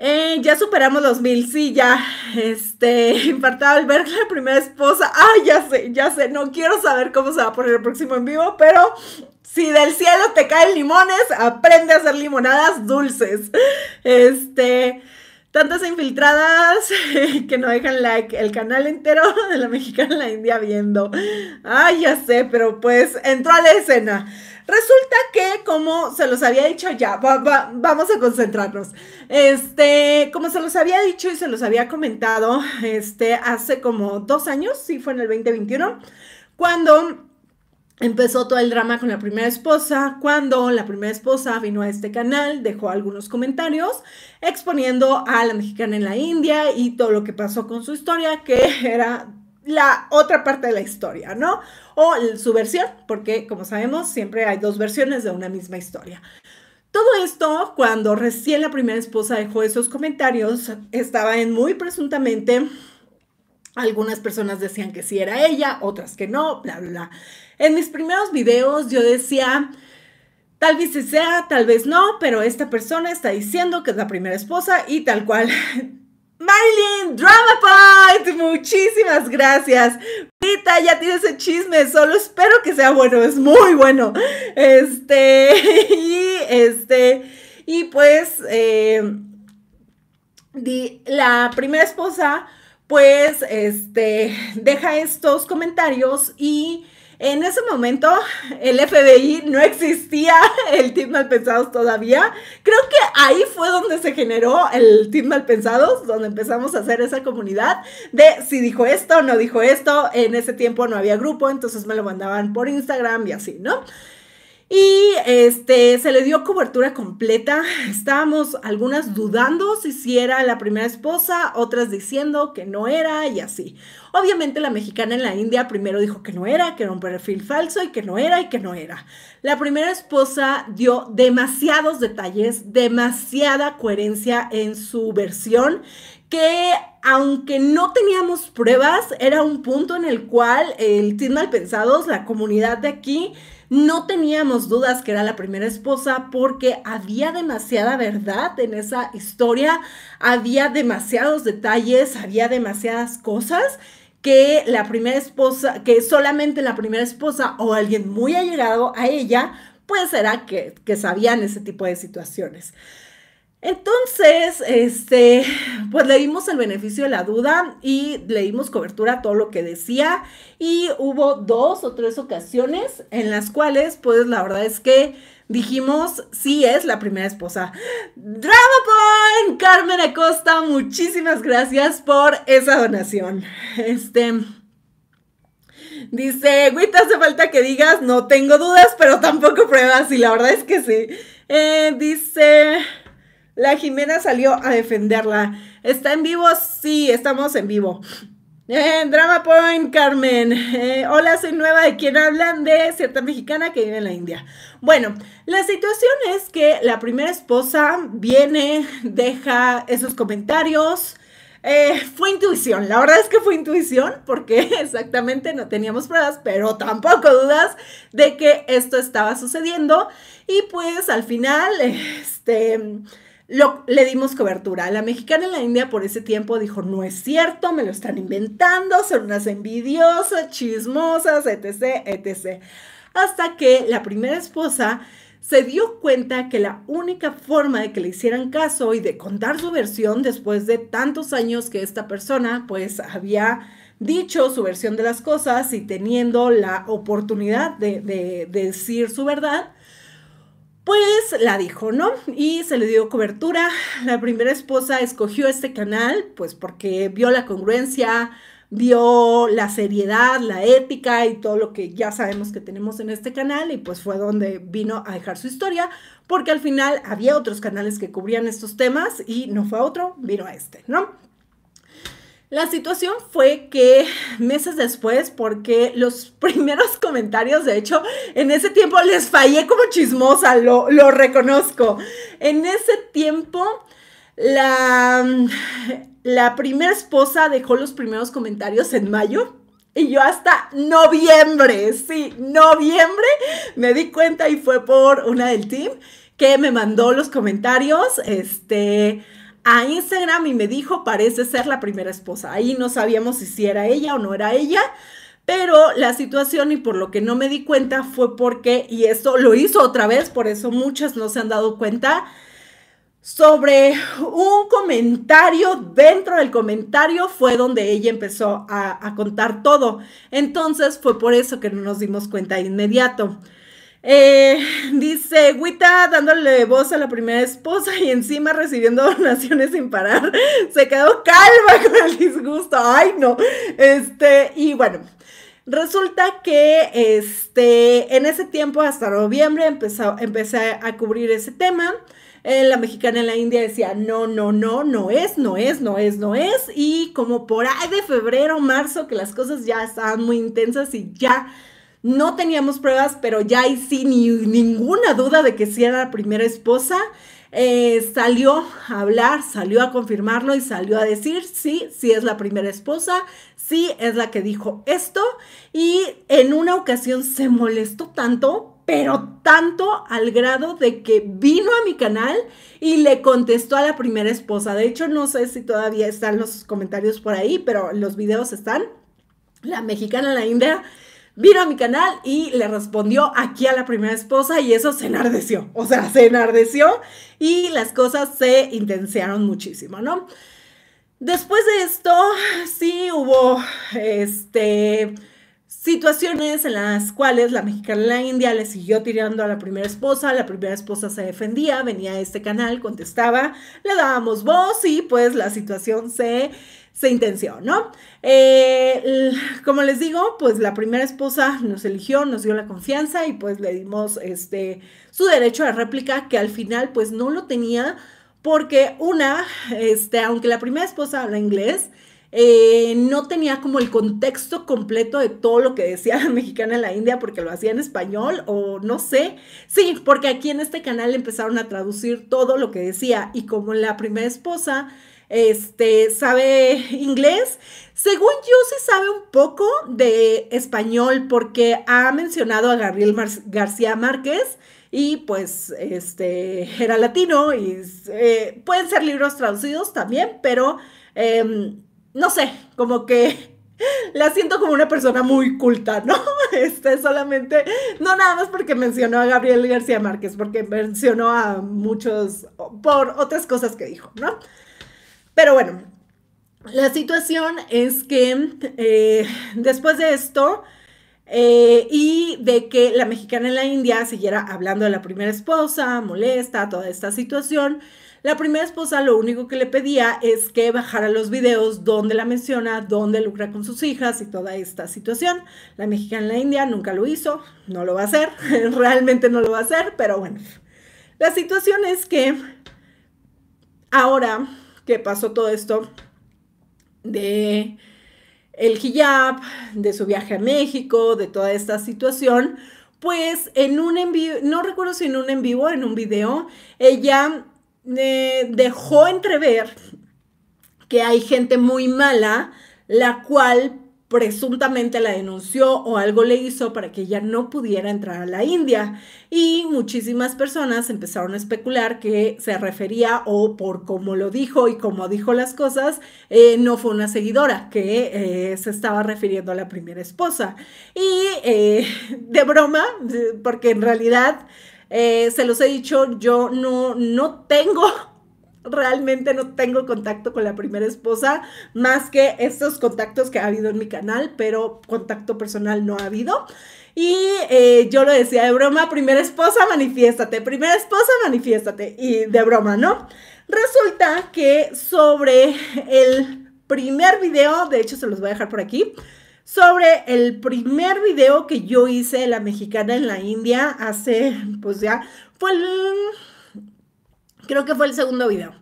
Eh, ya superamos los mil, sí, ya. Este, impartado al ver la primera esposa. Ah, ya sé, ya sé. No quiero saber cómo se va a poner el próximo en vivo, pero si del cielo te caen limones, aprende a hacer limonadas dulces. Este. Tantas infiltradas que no dejan like. El canal entero de la mexicana en la India viendo. Ay, ya sé, pero pues entró a la escena. Resulta que, como se los había dicho ya, vamos a concentrarnos. Este, como se los había dicho y se los había comentado, este, hace como dos años, sí fue en el 2021, cuando empezó todo el drama con la primera esposa, cuando la primera esposa vino a este canal, dejó algunos comentarios exponiendo a la mexicana en la India y todo lo que pasó con su historia, que era la otra parte de la historia, ¿no? O su versión, porque como sabemos, siempre hay dos versiones de una misma historia. Todo esto, cuando recién la primera esposa dejó esos comentarios, estaba en muy presuntamente algunas personas decían que sí era ella, otras que no, bla, bla, bla. En mis primeros videos yo decía, tal vez se sea, tal vez no, pero esta persona está diciendo que es la primera esposa y tal cual. Marilyn, Drama Point, muchísimas gracias. Pita, ya tienes el chisme, solo espero que sea bueno, es muy bueno. Este, y este, y pues, eh, la primera esposa, pues, este, deja estos comentarios y en ese momento el FBI no existía, el Team Malpensados todavía. Creo que ahí fue donde se generó el Team Malpensados, donde empezamos a hacer esa comunidad de si dijo esto, no dijo esto. En ese tiempo no había grupo, entonces me lo mandaban por Instagram y así, ¿no? Y este, se le dio cobertura completa. Estábamos algunas dudando si, si era la primera esposa, otras diciendo que no era y así. Obviamente la mexicana en la India primero dijo que no era, que era un perfil falso y que no era y que no era. La primera esposa dio demasiados detalles, demasiada coherencia en su versión que aunque no teníamos pruebas, era un punto en el cual el Team pensados, la comunidad de aquí, no teníamos dudas que era la primera esposa porque había demasiada verdad en esa historia, había demasiados detalles, había demasiadas cosas que la primera esposa, que solamente la primera esposa o alguien muy allegado a ella, pues era que, que sabían ese tipo de situaciones. Entonces, este, pues le dimos el beneficio de la duda y le dimos cobertura a todo lo que decía y hubo dos o tres ocasiones en las cuales, pues la verdad es que dijimos, sí es la primera esposa. Drama Point, Carmen Acosta, muchísimas gracias por esa donación. Este, Dice, güey, te hace falta que digas, no tengo dudas, pero tampoco pruebas. Y la verdad es que sí. Eh, dice, la Jimena salió a defenderla. ¿Está en vivo? Sí, estamos en vivo. En Drama Point, Carmen. Eh, hola, soy nueva de quien hablan de cierta mexicana que vive en la India. Bueno, la situación es que la primera esposa viene, deja esos comentarios. Eh, fue intuición, la verdad es que fue intuición porque exactamente no teníamos pruebas, pero tampoco dudas de que esto estaba sucediendo. Y pues al final, este le dimos cobertura. La mexicana en la India por ese tiempo dijo, no es cierto, me lo están inventando, son unas envidiosas, chismosas, etc., etc. Hasta que la primera esposa se dio cuenta que la única forma de que le hicieran caso y de contar su versión después de tantos años que esta persona pues había dicho su versión de las cosas y teniendo la oportunidad de decir su verdad, pues la dijo, ¿no? Y se le dio cobertura. La primera esposa escogió este canal, pues porque vio la congruencia, vio la seriedad, la ética y todo lo que ya sabemos que tenemos en este canal y pues fue donde vino a dejar su historia, porque al final había otros canales que cubrían estos temas y no fue otro, vino a este, ¿no? La situación fue que meses después, porque los primeros comentarios, de hecho, en ese tiempo les fallé como chismosa, lo, reconozco. En ese tiempo, la, la primera esposa dejó los primeros comentarios en mayo. Y yo hasta noviembre, sí, noviembre, me di cuenta y fue por una del team que me mandó los comentarios, este, a Instagram y me dijo, parece ser la primera esposa. Ahí no sabíamos si era ella o no era ella, pero la situación y por lo que no me di cuenta fue porque, y esto lo hizo otra vez, por eso muchas no se han dado cuenta, sobre un comentario, dentro del comentario fue donde ella empezó a, a contar todo. Entonces fue por eso que no nos dimos cuenta de inmediato. Eh, dice Wita dándole voz a la primera esposa y encima recibiendo donaciones sin parar. Se quedó calva con el disgusto. Ay, no. Este, y bueno. Resulta que este, en ese tiempo, hasta noviembre, empezó, empecé a cubrir ese tema. Eh, la mexicana en la India decía, no, no, no, no es, no es, no es, no es. Y como por ahí de febrero, marzo, que las cosas ya estaban muy intensas y ya no teníamos pruebas, pero ya ahí sí ninguna duda de que sí era la primera esposa. Eh, salió a hablar, salió a confirmarlo y salió a decir, sí, sí es la primera esposa, sí es la que dijo esto. Y en una ocasión se molestó tanto, pero tanto al grado de que vino a mi canal y le contestó a la primera esposa. De hecho, no sé si todavía están los comentarios por ahí, pero los videos están. La mexicana, la india vino a mi canal y le respondió aquí a la primera esposa y eso se enardeció, o sea, se enardeció y las cosas se intensiaron muchísimo, ¿no? Después de esto, sí hubo, este, situaciones en las cuales la mexicana la india le siguió tirando a la primera esposa, la primera esposa se defendía, venía a este canal, contestaba, le dábamos voz y pues la situación se se intenció, ¿no? Eh, como les digo, pues la primera esposa nos eligió, nos dio la confianza y pues le dimos este, su derecho a réplica que al final pues no lo tenía porque una, este, aunque la primera esposa habla inglés, eh, no tenía como el contexto completo de todo lo que decía la mexicana en la India porque lo hacía en español o no sé. Sí, porque aquí en este canal empezaron a traducir todo lo que decía y como la primera esposa este, sabe inglés. Según yo se sabe un poco de español porque ha mencionado a Gabriel García Márquez y pues este era latino y eh, pueden ser libros traducidos también, pero em, no sé, como que la siento como una persona muy culta, ¿no? Este, solamente, no nada más porque mencionó a Gabriel García Márquez, porque mencionó a muchos por otras cosas que dijo, ¿no? Pero bueno, la situación es que eh, después de esto eh, y de que la mexicana en la India siguiera hablando de la primera esposa, molesta, toda esta situación, la primera esposa lo único que le pedía es que bajara los videos donde la menciona, donde lucra con sus hijas y toda esta situación. La mexicana en la India nunca lo hizo, no lo va a hacer, realmente no lo va a hacer, pero bueno. La situación es que ahora que pasó todo esto de el hijab, de su viaje a México, de toda esta situación, pues en un en vivo, no recuerdo si en un en vivo, en un video, ella eh, dejó entrever que hay gente muy mala, la cual presuntamente la denunció o algo le hizo para que ella no pudiera entrar a la India. Y muchísimas personas empezaron a especular que se refería o por cómo lo dijo y cómo dijo las cosas, eh, no fue una seguidora, que eh, se estaba refiriendo a la primera esposa. Y eh, de broma, porque en realidad... se los he dicho, yo no, no tengo realmente no tengo contacto con la primera esposa, más que estos contactos que ha habido en mi canal, pero contacto personal no ha habido. Y eh, yo lo decía de broma, primera esposa, manifiéstate, primera esposa, manifiéstate, y de broma, ¿no? Resulta que sobre el primer video, de hecho se los voy a dejar por aquí, sobre el primer video que yo hice de la mexicana en la India hace, pues ya, fue el creo que fue el segundo video,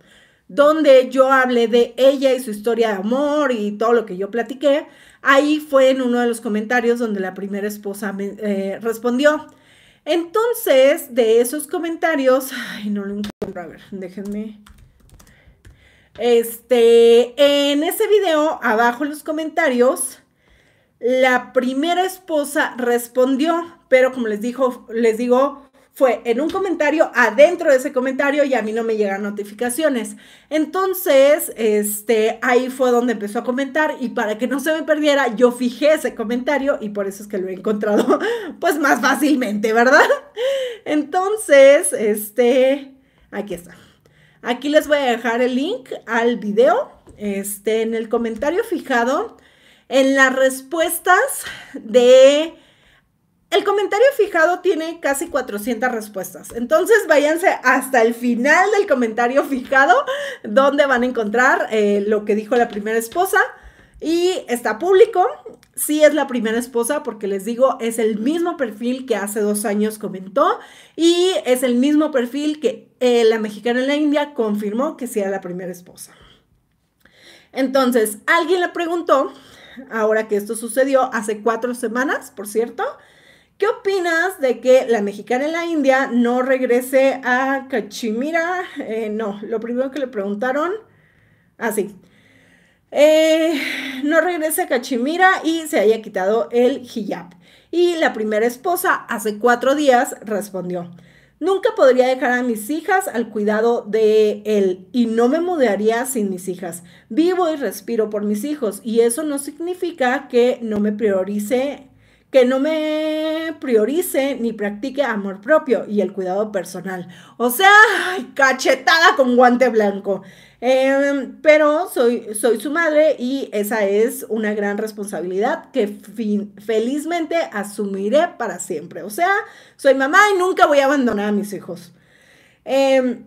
donde yo hablé de ella y su historia de amor y todo lo que yo platiqué. Ahí fue en uno de los comentarios donde la primera esposa eh, respondió. Entonces, de esos comentarios, ay, no lo encuentro, a ver, déjenme. Este, en ese video, abajo en los comentarios, la primera esposa respondió, pero como les dijo, les digo, fue en un comentario, adentro de ese comentario y a mí no me llegan notificaciones. Entonces, este, ahí fue donde empezó a comentar y para que no se me perdiera, yo fijé ese comentario y por eso es que lo he encontrado pues más fácilmente, ¿verdad? Entonces, este, aquí está. Aquí les voy a dejar el link al video, este, en el comentario fijado, en las respuestas de el comentario fijado tiene casi 400 respuestas. Entonces váyanse hasta el final del comentario fijado, donde van a encontrar eh, lo que dijo la primera esposa. Y está público. si es la primera esposa, porque les digo, es el mismo perfil que hace dos años comentó. Y es el mismo perfil que eh, la mexicana en la India confirmó que sí era la primera esposa. Entonces, alguien le preguntó, ahora que esto sucedió hace cuatro semanas, por cierto ¿Qué opinas de que la mexicana en la India no regrese a Cachimira? Eh, no, lo primero que le preguntaron, así, ah, eh, no regrese a Cachimira y se haya quitado el hijab. Y la primera esposa hace cuatro días respondió, nunca podría dejar a mis hijas al cuidado de él y no me mudaría sin mis hijas. Vivo y respiro por mis hijos y eso no significa que no me priorice que no me priorice ni practique amor propio y el cuidado personal. O sea, cachetada con guante blanco. Em, pero soy, soy su madre y esa es una gran responsabilidad que felizmente asumiré para siempre. O sea, soy mamá y nunca voy a abandonar a mis hijos. Em,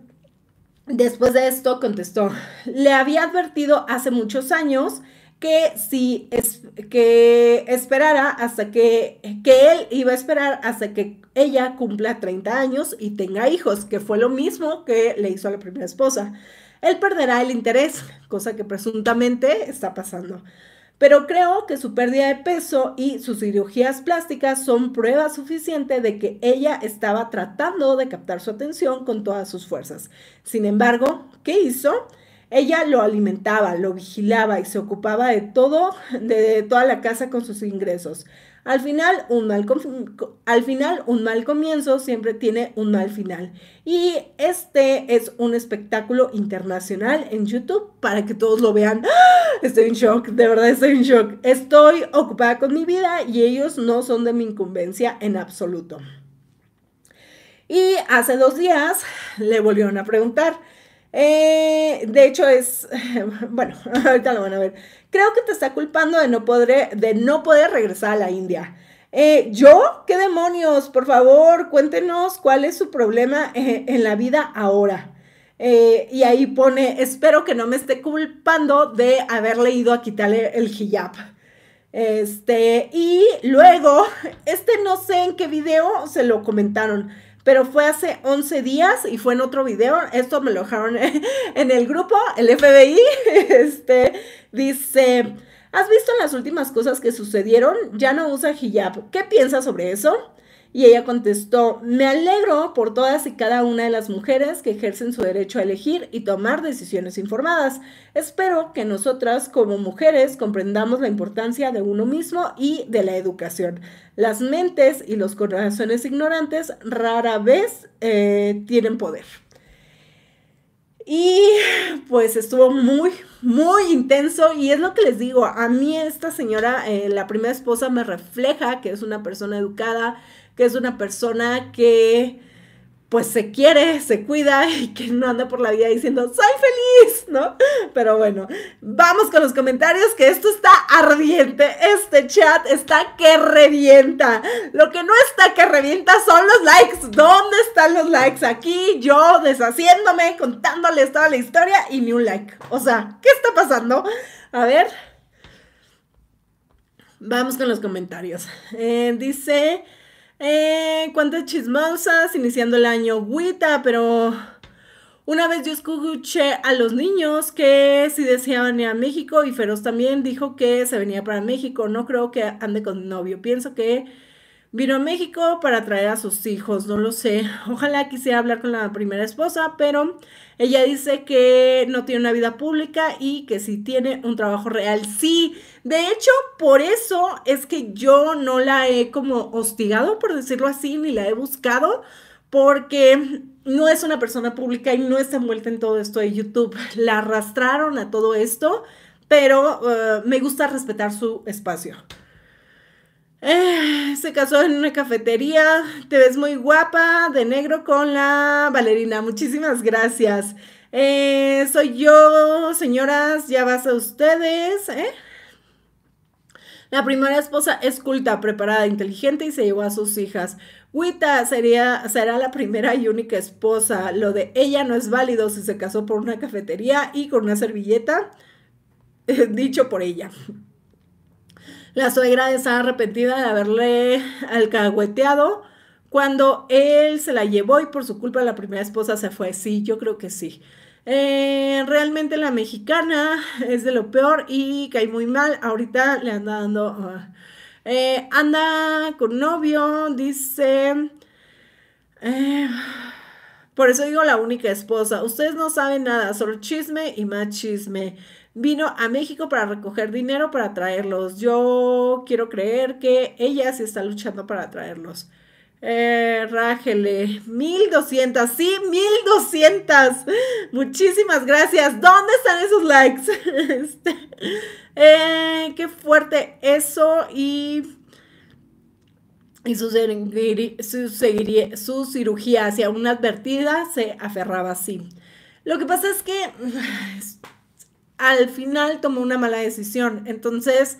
después de esto contestó, le había advertido hace muchos años que si es, que esperara hasta que, que él iba a esperar hasta que ella cumpla 30 años y tenga hijos, que fue lo mismo que le hizo a la primera esposa. Él perderá el interés, cosa que presuntamente está pasando. Pero creo que su pérdida de peso y sus cirugías plásticas son prueba suficiente de que ella estaba tratando de captar su atención con todas sus fuerzas. Sin embargo, ¿qué hizo? Ella lo alimentaba, lo vigilaba y se ocupaba de todo, de toda la casa con sus ingresos. Al final, un mal al final, un mal comienzo siempre tiene un mal final. Y este es un espectáculo internacional en YouTube para que todos lo vean. ¡Ah! Estoy en shock, de verdad estoy en shock. Estoy ocupada con mi vida y ellos no son de mi incumbencia en absoluto. Y hace dos días le volvieron a preguntar eh, de hecho es, bueno, ahorita lo van a ver. Creo que te está culpando de no, de no poder regresar a la India. Eh, ¿Yo? ¿Qué demonios? Por favor, cuéntenos cuál es su problema eh, en la vida ahora. y ahí pone, espero que no me esté culpando de haberle ido a quitarle el hijab. Este, y luego, este no sé en qué video se lo comentaron, pero fue hace 11 días y fue en otro video. Esto me lo dejaron en el grupo, el FBI. Este dice: ¿Has visto las últimas cosas que sucedieron? Ya no usa hijab. ¿Qué piensas sobre eso? Y ella contestó, me alegro por todas y cada una de las mujeres que ejercen su derecho a elegir y tomar decisiones informadas. Espero que nosotras como mujeres comprendamos la importancia de uno mismo y de la educación. Las mentes y los corazones ignorantes rara vez eh, tienen poder. Y pues estuvo muy, muy intenso. Y es lo que les digo, a mí esta señora, eh, la primera esposa, me refleja que es una persona educada, es una persona que pues se quiere, se cuida y que no anda por la vida diciendo, soy feliz, ¿no? Pero bueno, vamos con los comentarios, que esto está ardiente, este chat está que revienta. Lo que no está que revienta son los likes. ¿Dónde están los likes? Aquí yo deshaciéndome, contándoles toda la historia y ni un like. O sea, ¿qué está pasando? A ver. Vamos con los comentarios. Eh, dice... Eh, ¿Cuántas chismosas iniciando el año? Guita, pero una vez yo escuché a los niños que si deseaban ir a México y Feroz también dijo que se venía para México. No creo que ande con novio. Pienso que vino a México para traer a sus hijos. No lo sé. Ojalá quisiera hablar con la primera esposa, pero ella dice que no tiene una vida pública y que sí tiene un trabajo real. Sí, de hecho, por eso es que yo no la he como hostigado, por decirlo así, ni la he buscado, porque no es una persona pública y no está envuelta en todo esto de YouTube. La arrastraron a todo esto, pero eh, me gusta respetar su espacio. Eh, se casó en una cafetería. Te ves muy guapa, de negro con la bailarina. Muchísimas gracias. Eh, soy yo, señoras, ya vas a ustedes. ¿eh? La primera esposa es culta, preparada, inteligente y se llevó a sus hijas. Wita sería, será la primera y única esposa. Lo de ella no es válido si se casó por una cafetería y con una servilleta, dicho por ella. La suegra está arrepentida de haberle alcahueteado cuando él se la llevó y por su culpa la primera esposa se fue. Sí, yo creo que sí. Eh, realmente la mexicana es de lo peor y cae muy mal. Ahorita le anda dando... Ah. Eh, anda con novio, dice... Eh, por eso digo la única esposa. Ustedes no saben nada, solo chisme y más chisme vino a México para recoger dinero para traerlos. Yo quiero creer que ella sí está luchando para traerlos. Eh, Rágele, 1200, sí, 1200. Muchísimas gracias. ¿Dónde están esos likes? Este, eh, qué fuerte eso y, y su, su cirugía hacia una advertida se aferraba así. Lo que pasa es que al final tomó una mala decisión. Entonces,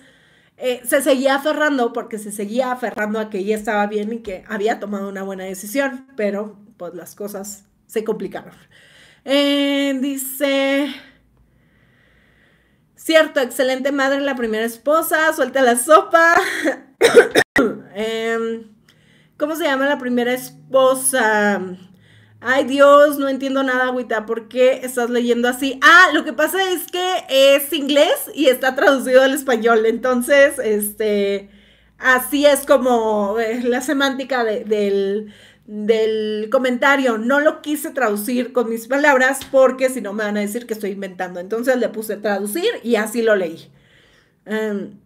eh, se seguía aferrando porque se seguía aferrando a que ella estaba bien y que había tomado una buena decisión, pero pues las cosas se complicaron. Eh, dice... Cierto, excelente madre, la primera esposa, suelta la sopa. Em, ¿Cómo se llama la primera esposa? Ay Dios, no entiendo nada, Agüita, ¿por qué estás leyendo así? Ah, lo que pasa es que es inglés y está traducido al español, entonces, este, así es como eh, la semántica del, comentario. No lo quise traducir con mis palabras porque si no me van a decir que estoy inventando, entonces le puse traducir y así lo leí. Em,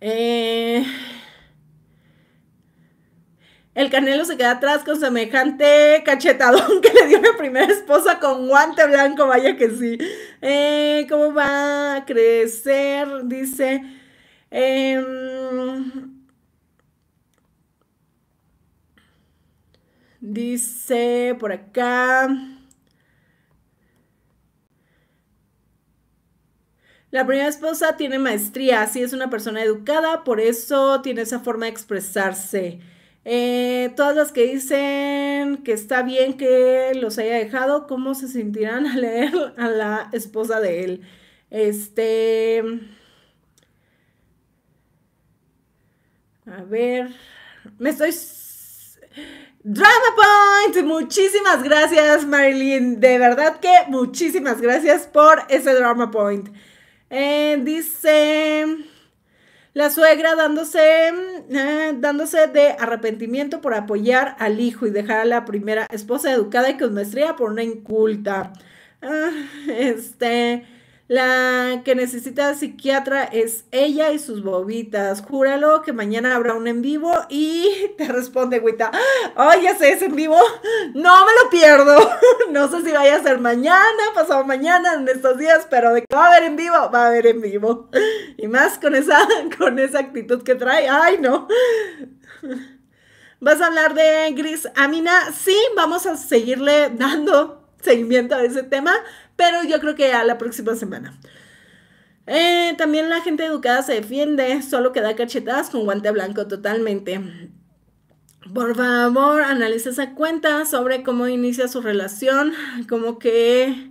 eh... El Canelo se queda atrás con semejante cachetadón que le dio mi primera esposa con guante blanco, vaya que sí. Eh, ¿Cómo va a crecer? Dice... Em, dice por acá... La primera esposa tiene maestría, así es una persona educada, por eso tiene esa forma de expresarse. Eh, todas las que dicen que está bien que los haya dejado, ¿cómo se sentirán al leer a la esposa de él? Este. A ver. Me estoy. Drama Point, muchísimas gracias Marilyn, de verdad que muchísimas gracias por ese Drama Point. Eh, dice... La suegra dándose, mm, eh, dándose de arrepentimiento por apoyar al hijo y dejar a la primera esposa educada y con maestría por una inculta. Ah, este, la que necesita psiquiatra es ella y sus bobitas. Júralo que mañana habrá un en vivo y te responde, güita. Oye, ese es en vivo. No me lo pierdo. No sé si vaya a ser mañana, pasado mañana, en estos días, pero de que va a haber en vivo, va a haber en vivo. Y más con esa, con esa actitud que trae. Ay, no. ¿Vas a hablar de Gris Amina? Sí, vamos a seguirle dando seguimiento a ese tema pero yo creo que a la próxima semana. Eh, también la gente educada se defiende, solo queda cachetadas con guante blanco totalmente. Por favor, analiza esa cuenta sobre cómo inicia su relación, como que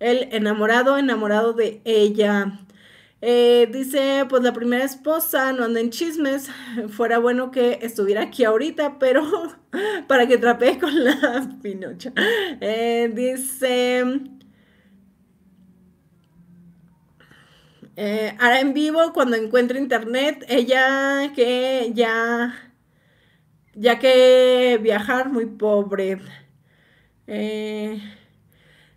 el enamorado, enamorado de ella. Eh, dice, pues la primera esposa, no anda en chismes, fuera bueno que estuviera aquí ahorita, pero para que trapee con la pinocha. Eh, dice... Eh, ahora en vivo, cuando encuentre internet, ella que ya, ya que viajar muy pobre. Eh,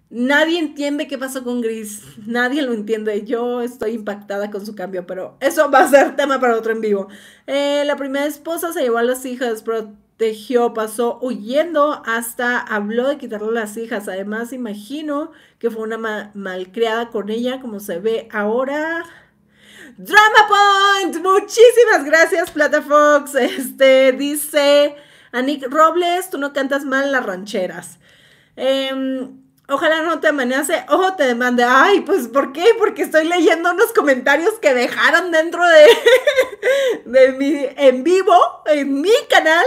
nadie entiende qué pasó con Gris, nadie lo entiende. Yo estoy impactada con su cambio, pero eso va a ser tema para otro en vivo. Eh, la primera esposa se llevó a las hijas, pero Tejió pasó huyendo hasta habló de quitarle las hijas. Además, imagino que fue una malcriada con ella, como se ve ahora. Drama Point, muchísimas gracias, Platafox. Este dice Anik Robles, tú no cantas mal las rancheras. Em, Ojalá no te amanece, ojo, te demande. Ay, pues ¿por qué? Porque estoy leyendo unos comentarios que dejaron dentro de, de mi en vivo, en mi canal.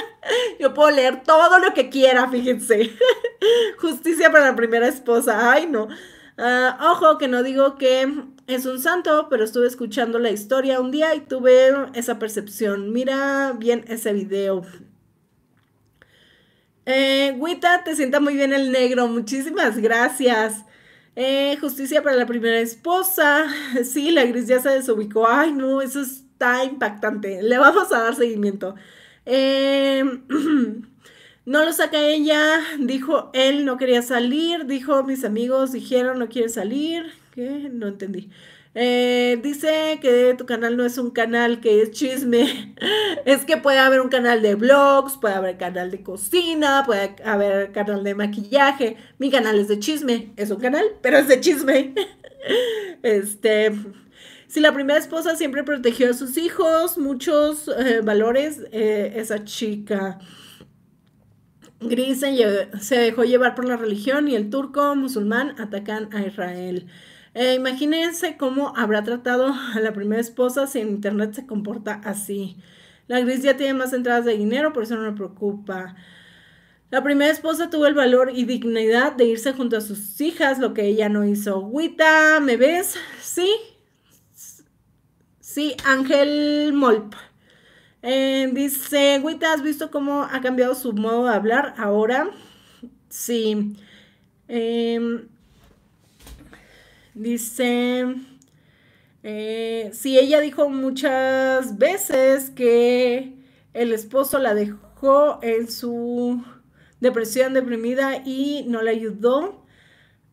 Yo puedo leer todo lo que quiera, fíjense. Justicia para la primera esposa. Ay, no. Ah, ojo, que no digo que es un santo, pero estuve escuchando la historia un día y tuve esa percepción. Mira bien ese video. Eh, te sienta muy bien el negro. Muchísimas gracias. Eh, justicia para la primera esposa. Sí, la gris ya se desubicó. Ay, no, eso está impactante. Le vamos a dar seguimiento. Eh, no lo saca ella. Dijo él no quería salir. Dijo mis amigos dijeron no quiere salir. ¿Qué? No entendí. Eh, dice que tu canal no es un canal que es chisme. es que puede haber un canal de blogs, puede haber canal de cocina, puede haber canal de maquillaje. Mi canal es de chisme. Es un canal, pero es de chisme. este. Si la primera esposa siempre protegió a sus hijos, muchos eh, valores, eh, esa chica. Gris se dejó llevar por la religión y el turco musulmán atacan a Israel. Eh, imagínense cómo habrá tratado a la primera esposa si en internet se comporta así. La gris ya tiene más entradas de dinero, por eso no me preocupa. La primera esposa tuvo el valor y dignidad de irse junto a sus hijas, lo que ella no hizo. Guita, ¿me ves? Sí. Sí, Ángel Molp. Eh, dice, Guita, ¿has visto cómo ha cambiado su modo de hablar ahora? Sí. Em, Dice, eh, si ella dijo muchas veces que el esposo la dejó en su depresión deprimida y no le ayudó.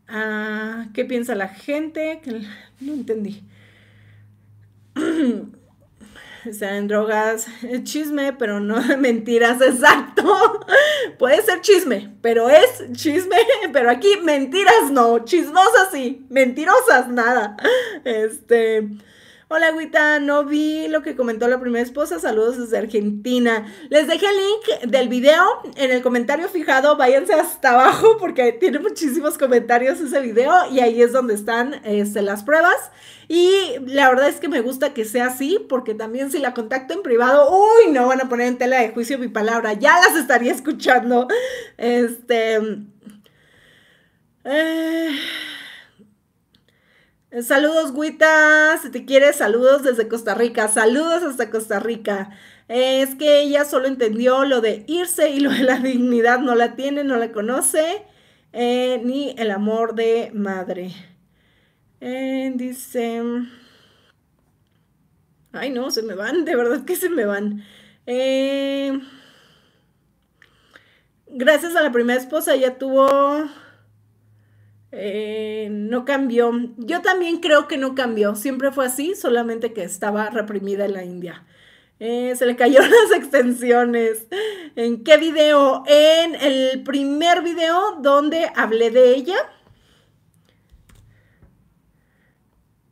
Ah, ¿Qué piensa la gente? No entendí. Sean en drogas, chisme, pero no mentiras, exacto. Puede ser chisme, pero es chisme, pero aquí mentiras no, chismosas sí, mentirosas nada. Este, Hola, Agüita, no vi lo que comentó la primera esposa. Saludos desde Argentina. Les dejé el link del video en el comentario fijado. Váyanse hasta abajo porque tiene muchísimos comentarios ese video y ahí es donde están este, las pruebas. Y la verdad es que me gusta que sea así porque también si la contacto en privado, uy, no van a poner en tela de juicio mi palabra. Ya las estaría escuchando. Este. Eh, Saludos, Guita. Si te quieres, saludos desde Costa Rica. Saludos hasta Costa Rica. Eh, es que ella solo entendió lo de irse y lo de la dignidad. No la tiene, no la conoce. Eh, ni el amor de madre. Eh, dice. Ay, no, se me van, de verdad que se me van. gracias a la primera esposa, ella tuvo eh, no cambió. Yo también creo que no cambió, siempre fue así, solamente que estaba reprimida en la India. Eh, se le cayeron las extensiones. ¿En qué video? En el primer video donde hablé de ella.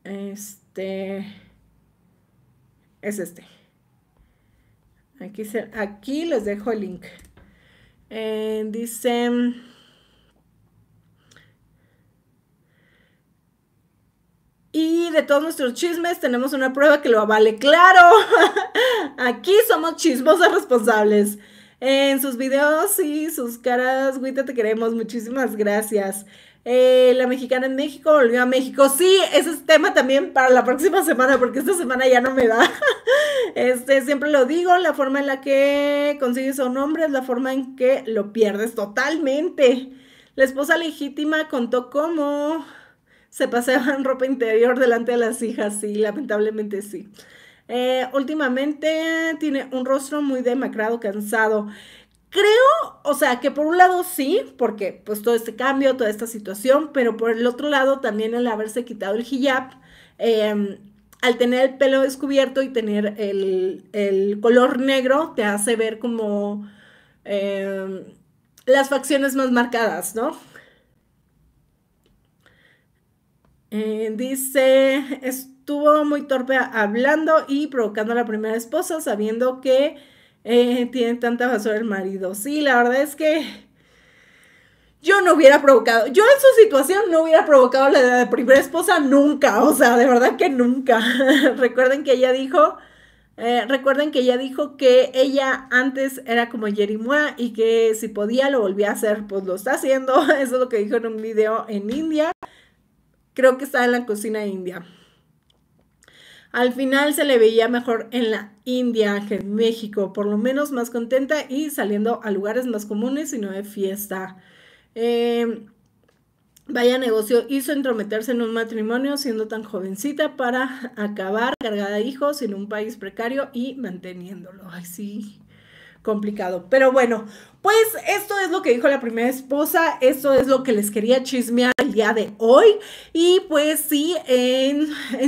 Este. Es este. Aquí, aquí les dejo el link. Eh, dice. dicen. Y de todos nuestros chismes tenemos una prueba que lo avale. Claro, aquí somos chismosas responsables. En sus videos y sus caras, güita, te queremos. Muchísimas gracias. Eh, la mexicana en México volvió a México. Sí, ese es tema también para la próxima semana, porque esta semana ya no me da. Este, siempre lo digo, la forma en la que consigues un hombre es la forma en que lo pierdes totalmente. La esposa legítima contó cómo se paseaba en ropa interior delante de las hijas, sí, lamentablemente sí. Eh, últimamente tiene un rostro muy demacrado, cansado. Creo, o sea, que por un lado sí, porque pues todo este cambio, toda esta situación, pero por el otro lado también el haberse quitado el hijab, em, al tener el pelo descubierto y tener el, color negro, te hace ver como em, las facciones más marcadas, ¿no? Eh, dice, estuvo muy torpe hablando y provocando a la primera esposa sabiendo que eh, tiene tanta basura el marido. Sí, la verdad es que yo no hubiera provocado, yo en su situación no hubiera provocado la, la primera esposa nunca, o sea, de verdad que nunca. recuerden que ella dijo, eh, recuerden que ella dijo que ella antes era como Jerimoa y que si podía lo volvía a hacer, pues lo está haciendo, eso es lo que dijo en un video en India. Creo que está en la cocina india. Al final se le veía mejor en la India que en México, por lo menos más contenta y saliendo a lugares más comunes y no de fiesta. Em, vaya negocio hizo entrometerse en un matrimonio siendo tan jovencita para acabar cargada de hijos en un país precario y manteniéndolo. así complicado. Pero bueno, pues esto es lo que dijo la primera esposa, esto es lo que les quería chismear el día de hoy. Y pues sí, en,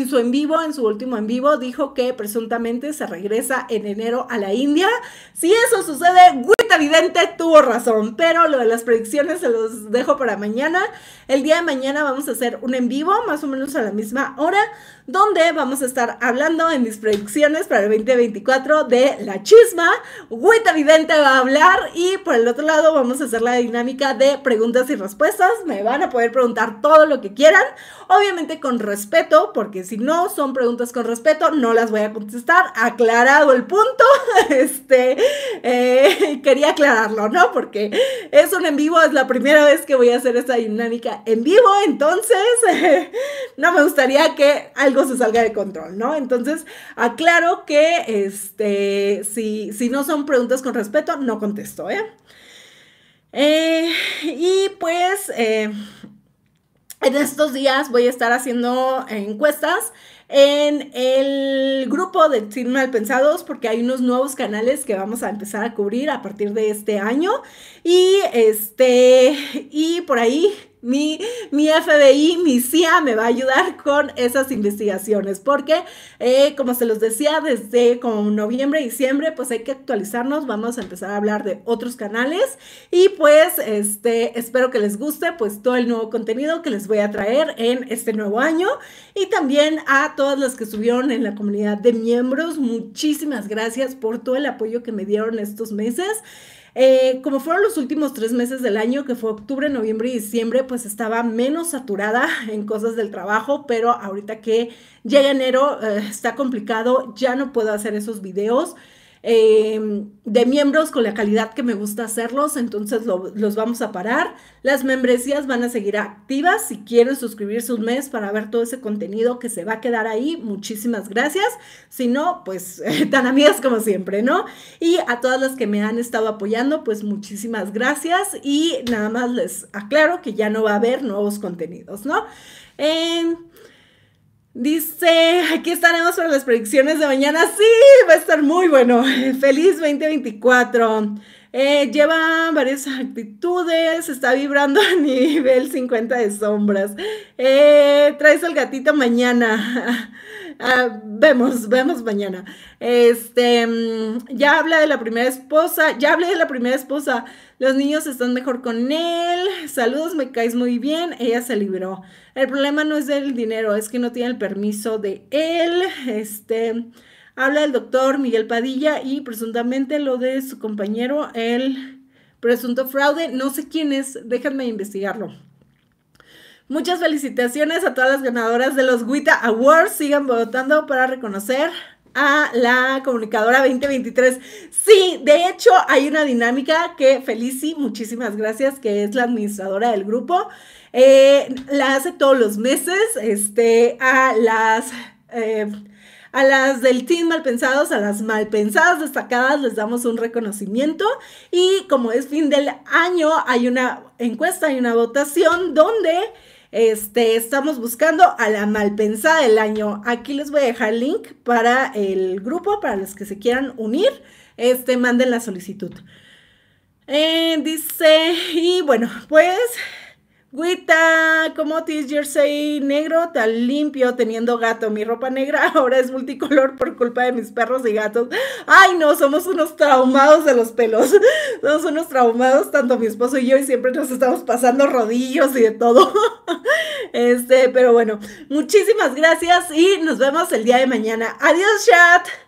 su en vivo, en su último en vivo, dijo que presuntamente se regresa en enero a la India. Si eso sucede, Evidente tuvo razón, pero lo de las predicciones se los dejo para mañana. El día de mañana vamos a hacer un en vivo, más o menos a la misma hora, donde vamos a estar hablando en mis predicciones para el 2024 de la chisma. Wita Vidente va a hablar y por el otro lado vamos a hacer la dinámica de preguntas y respuestas. Me van a poder preguntar todo lo que quieran, obviamente con respeto, porque si no son preguntas con respeto, no las voy a contestar. Aclarado el punto, este, eh, que aclararlo, ¿no? Porque es un en vivo, es la primera vez que voy a hacer esta dinámica en vivo, entonces no me gustaría que algo se salga de control, ¿no? Entonces aclaro que este, si, no son preguntas con respeto, no contesto, eh, eh y pues eh, en estos días voy a estar haciendo encuestas en el grupo de Sin Mal Pensados porque hay unos nuevos canales que vamos a empezar a cubrir a partir de este año y este y por ahí mi, FBI, mi CIA me va a ayudar con esas investigaciones, porque eh, como se los decía, desde como noviembre, diciembre, pues hay que actualizarnos, vamos a empezar a hablar de otros canales y pues este, espero que les guste pues todo el nuevo contenido que les voy a traer en este nuevo año y también a todas las que subieron en la comunidad de miembros, muchísimas gracias por todo el apoyo que me dieron estos meses. Eh, como fueron los últimos tres meses del año, que fue octubre, noviembre y diciembre, pues estaba menos saturada en cosas del trabajo, pero ahorita que llega enero eh, está complicado, ya no puedo hacer esos videos. Eh, de miembros con la calidad que me gusta hacerlos, entonces los vamos a parar. Las membresías van a seguir activas. Si quieren suscribirse un mes para ver todo ese contenido que se va a quedar ahí, muchísimas gracias. Si no, pues tan amigas como siempre, ¿no? Y a todas las que me han estado apoyando, pues muchísimas gracias. Y nada más les aclaro que ya no va a haber nuevos contenidos, ¿no? Eh, Dice, aquí estaremos para las predicciones de mañana. Sí, va a estar muy bueno. Feliz 2024. Eh, lleva varias actitudes, está vibrando a nivel 50 de sombras. Eh, traes al gatito mañana. Ah, vemos, vemos mañana. Este, mm, ya habla de la primera esposa, ya hablé de la primera esposa. Los niños están mejor con él. Saludos, me caes muy bien. Ella se liberó. El problema no es del dinero, es que no tiene el permiso de él. Este, habla el doctor Miguel Padilla y presuntamente lo de su compañero, el presunto fraude. No sé quién es, déjenme investigarlo. Muchas felicitaciones a todas las ganadoras de los WITA Awards. Sigan votando para reconocer a la comunicadora 2023. Sí, de hecho hay una dinámica que Felici, muchísimas gracias, que es la administradora del grupo, eh, la hace todos los meses este, a las... Eh, a las del team malpensados, a las malpensadas destacadas, les damos un reconocimiento. Y como es fin del año, hay una encuesta, hay una votación donde este, estamos buscando a la malpensada del año. Aquí les voy a dejar el link para el grupo, para los que se quieran unir. Este, manden la solicitud. Eh, dice, y bueno, pues Guita, como te jersey negro tan limpio teniendo gato? Mi ropa negra ahora es multicolor por culpa de mis perros y gatos. Ay, no, somos unos traumados de los pelos. Somos unos traumados, tanto mi esposo y yo, y siempre nos estamos pasando rodillos y de todo. Este, pero bueno, muchísimas gracias y nos vemos el día de mañana. Adiós, chat.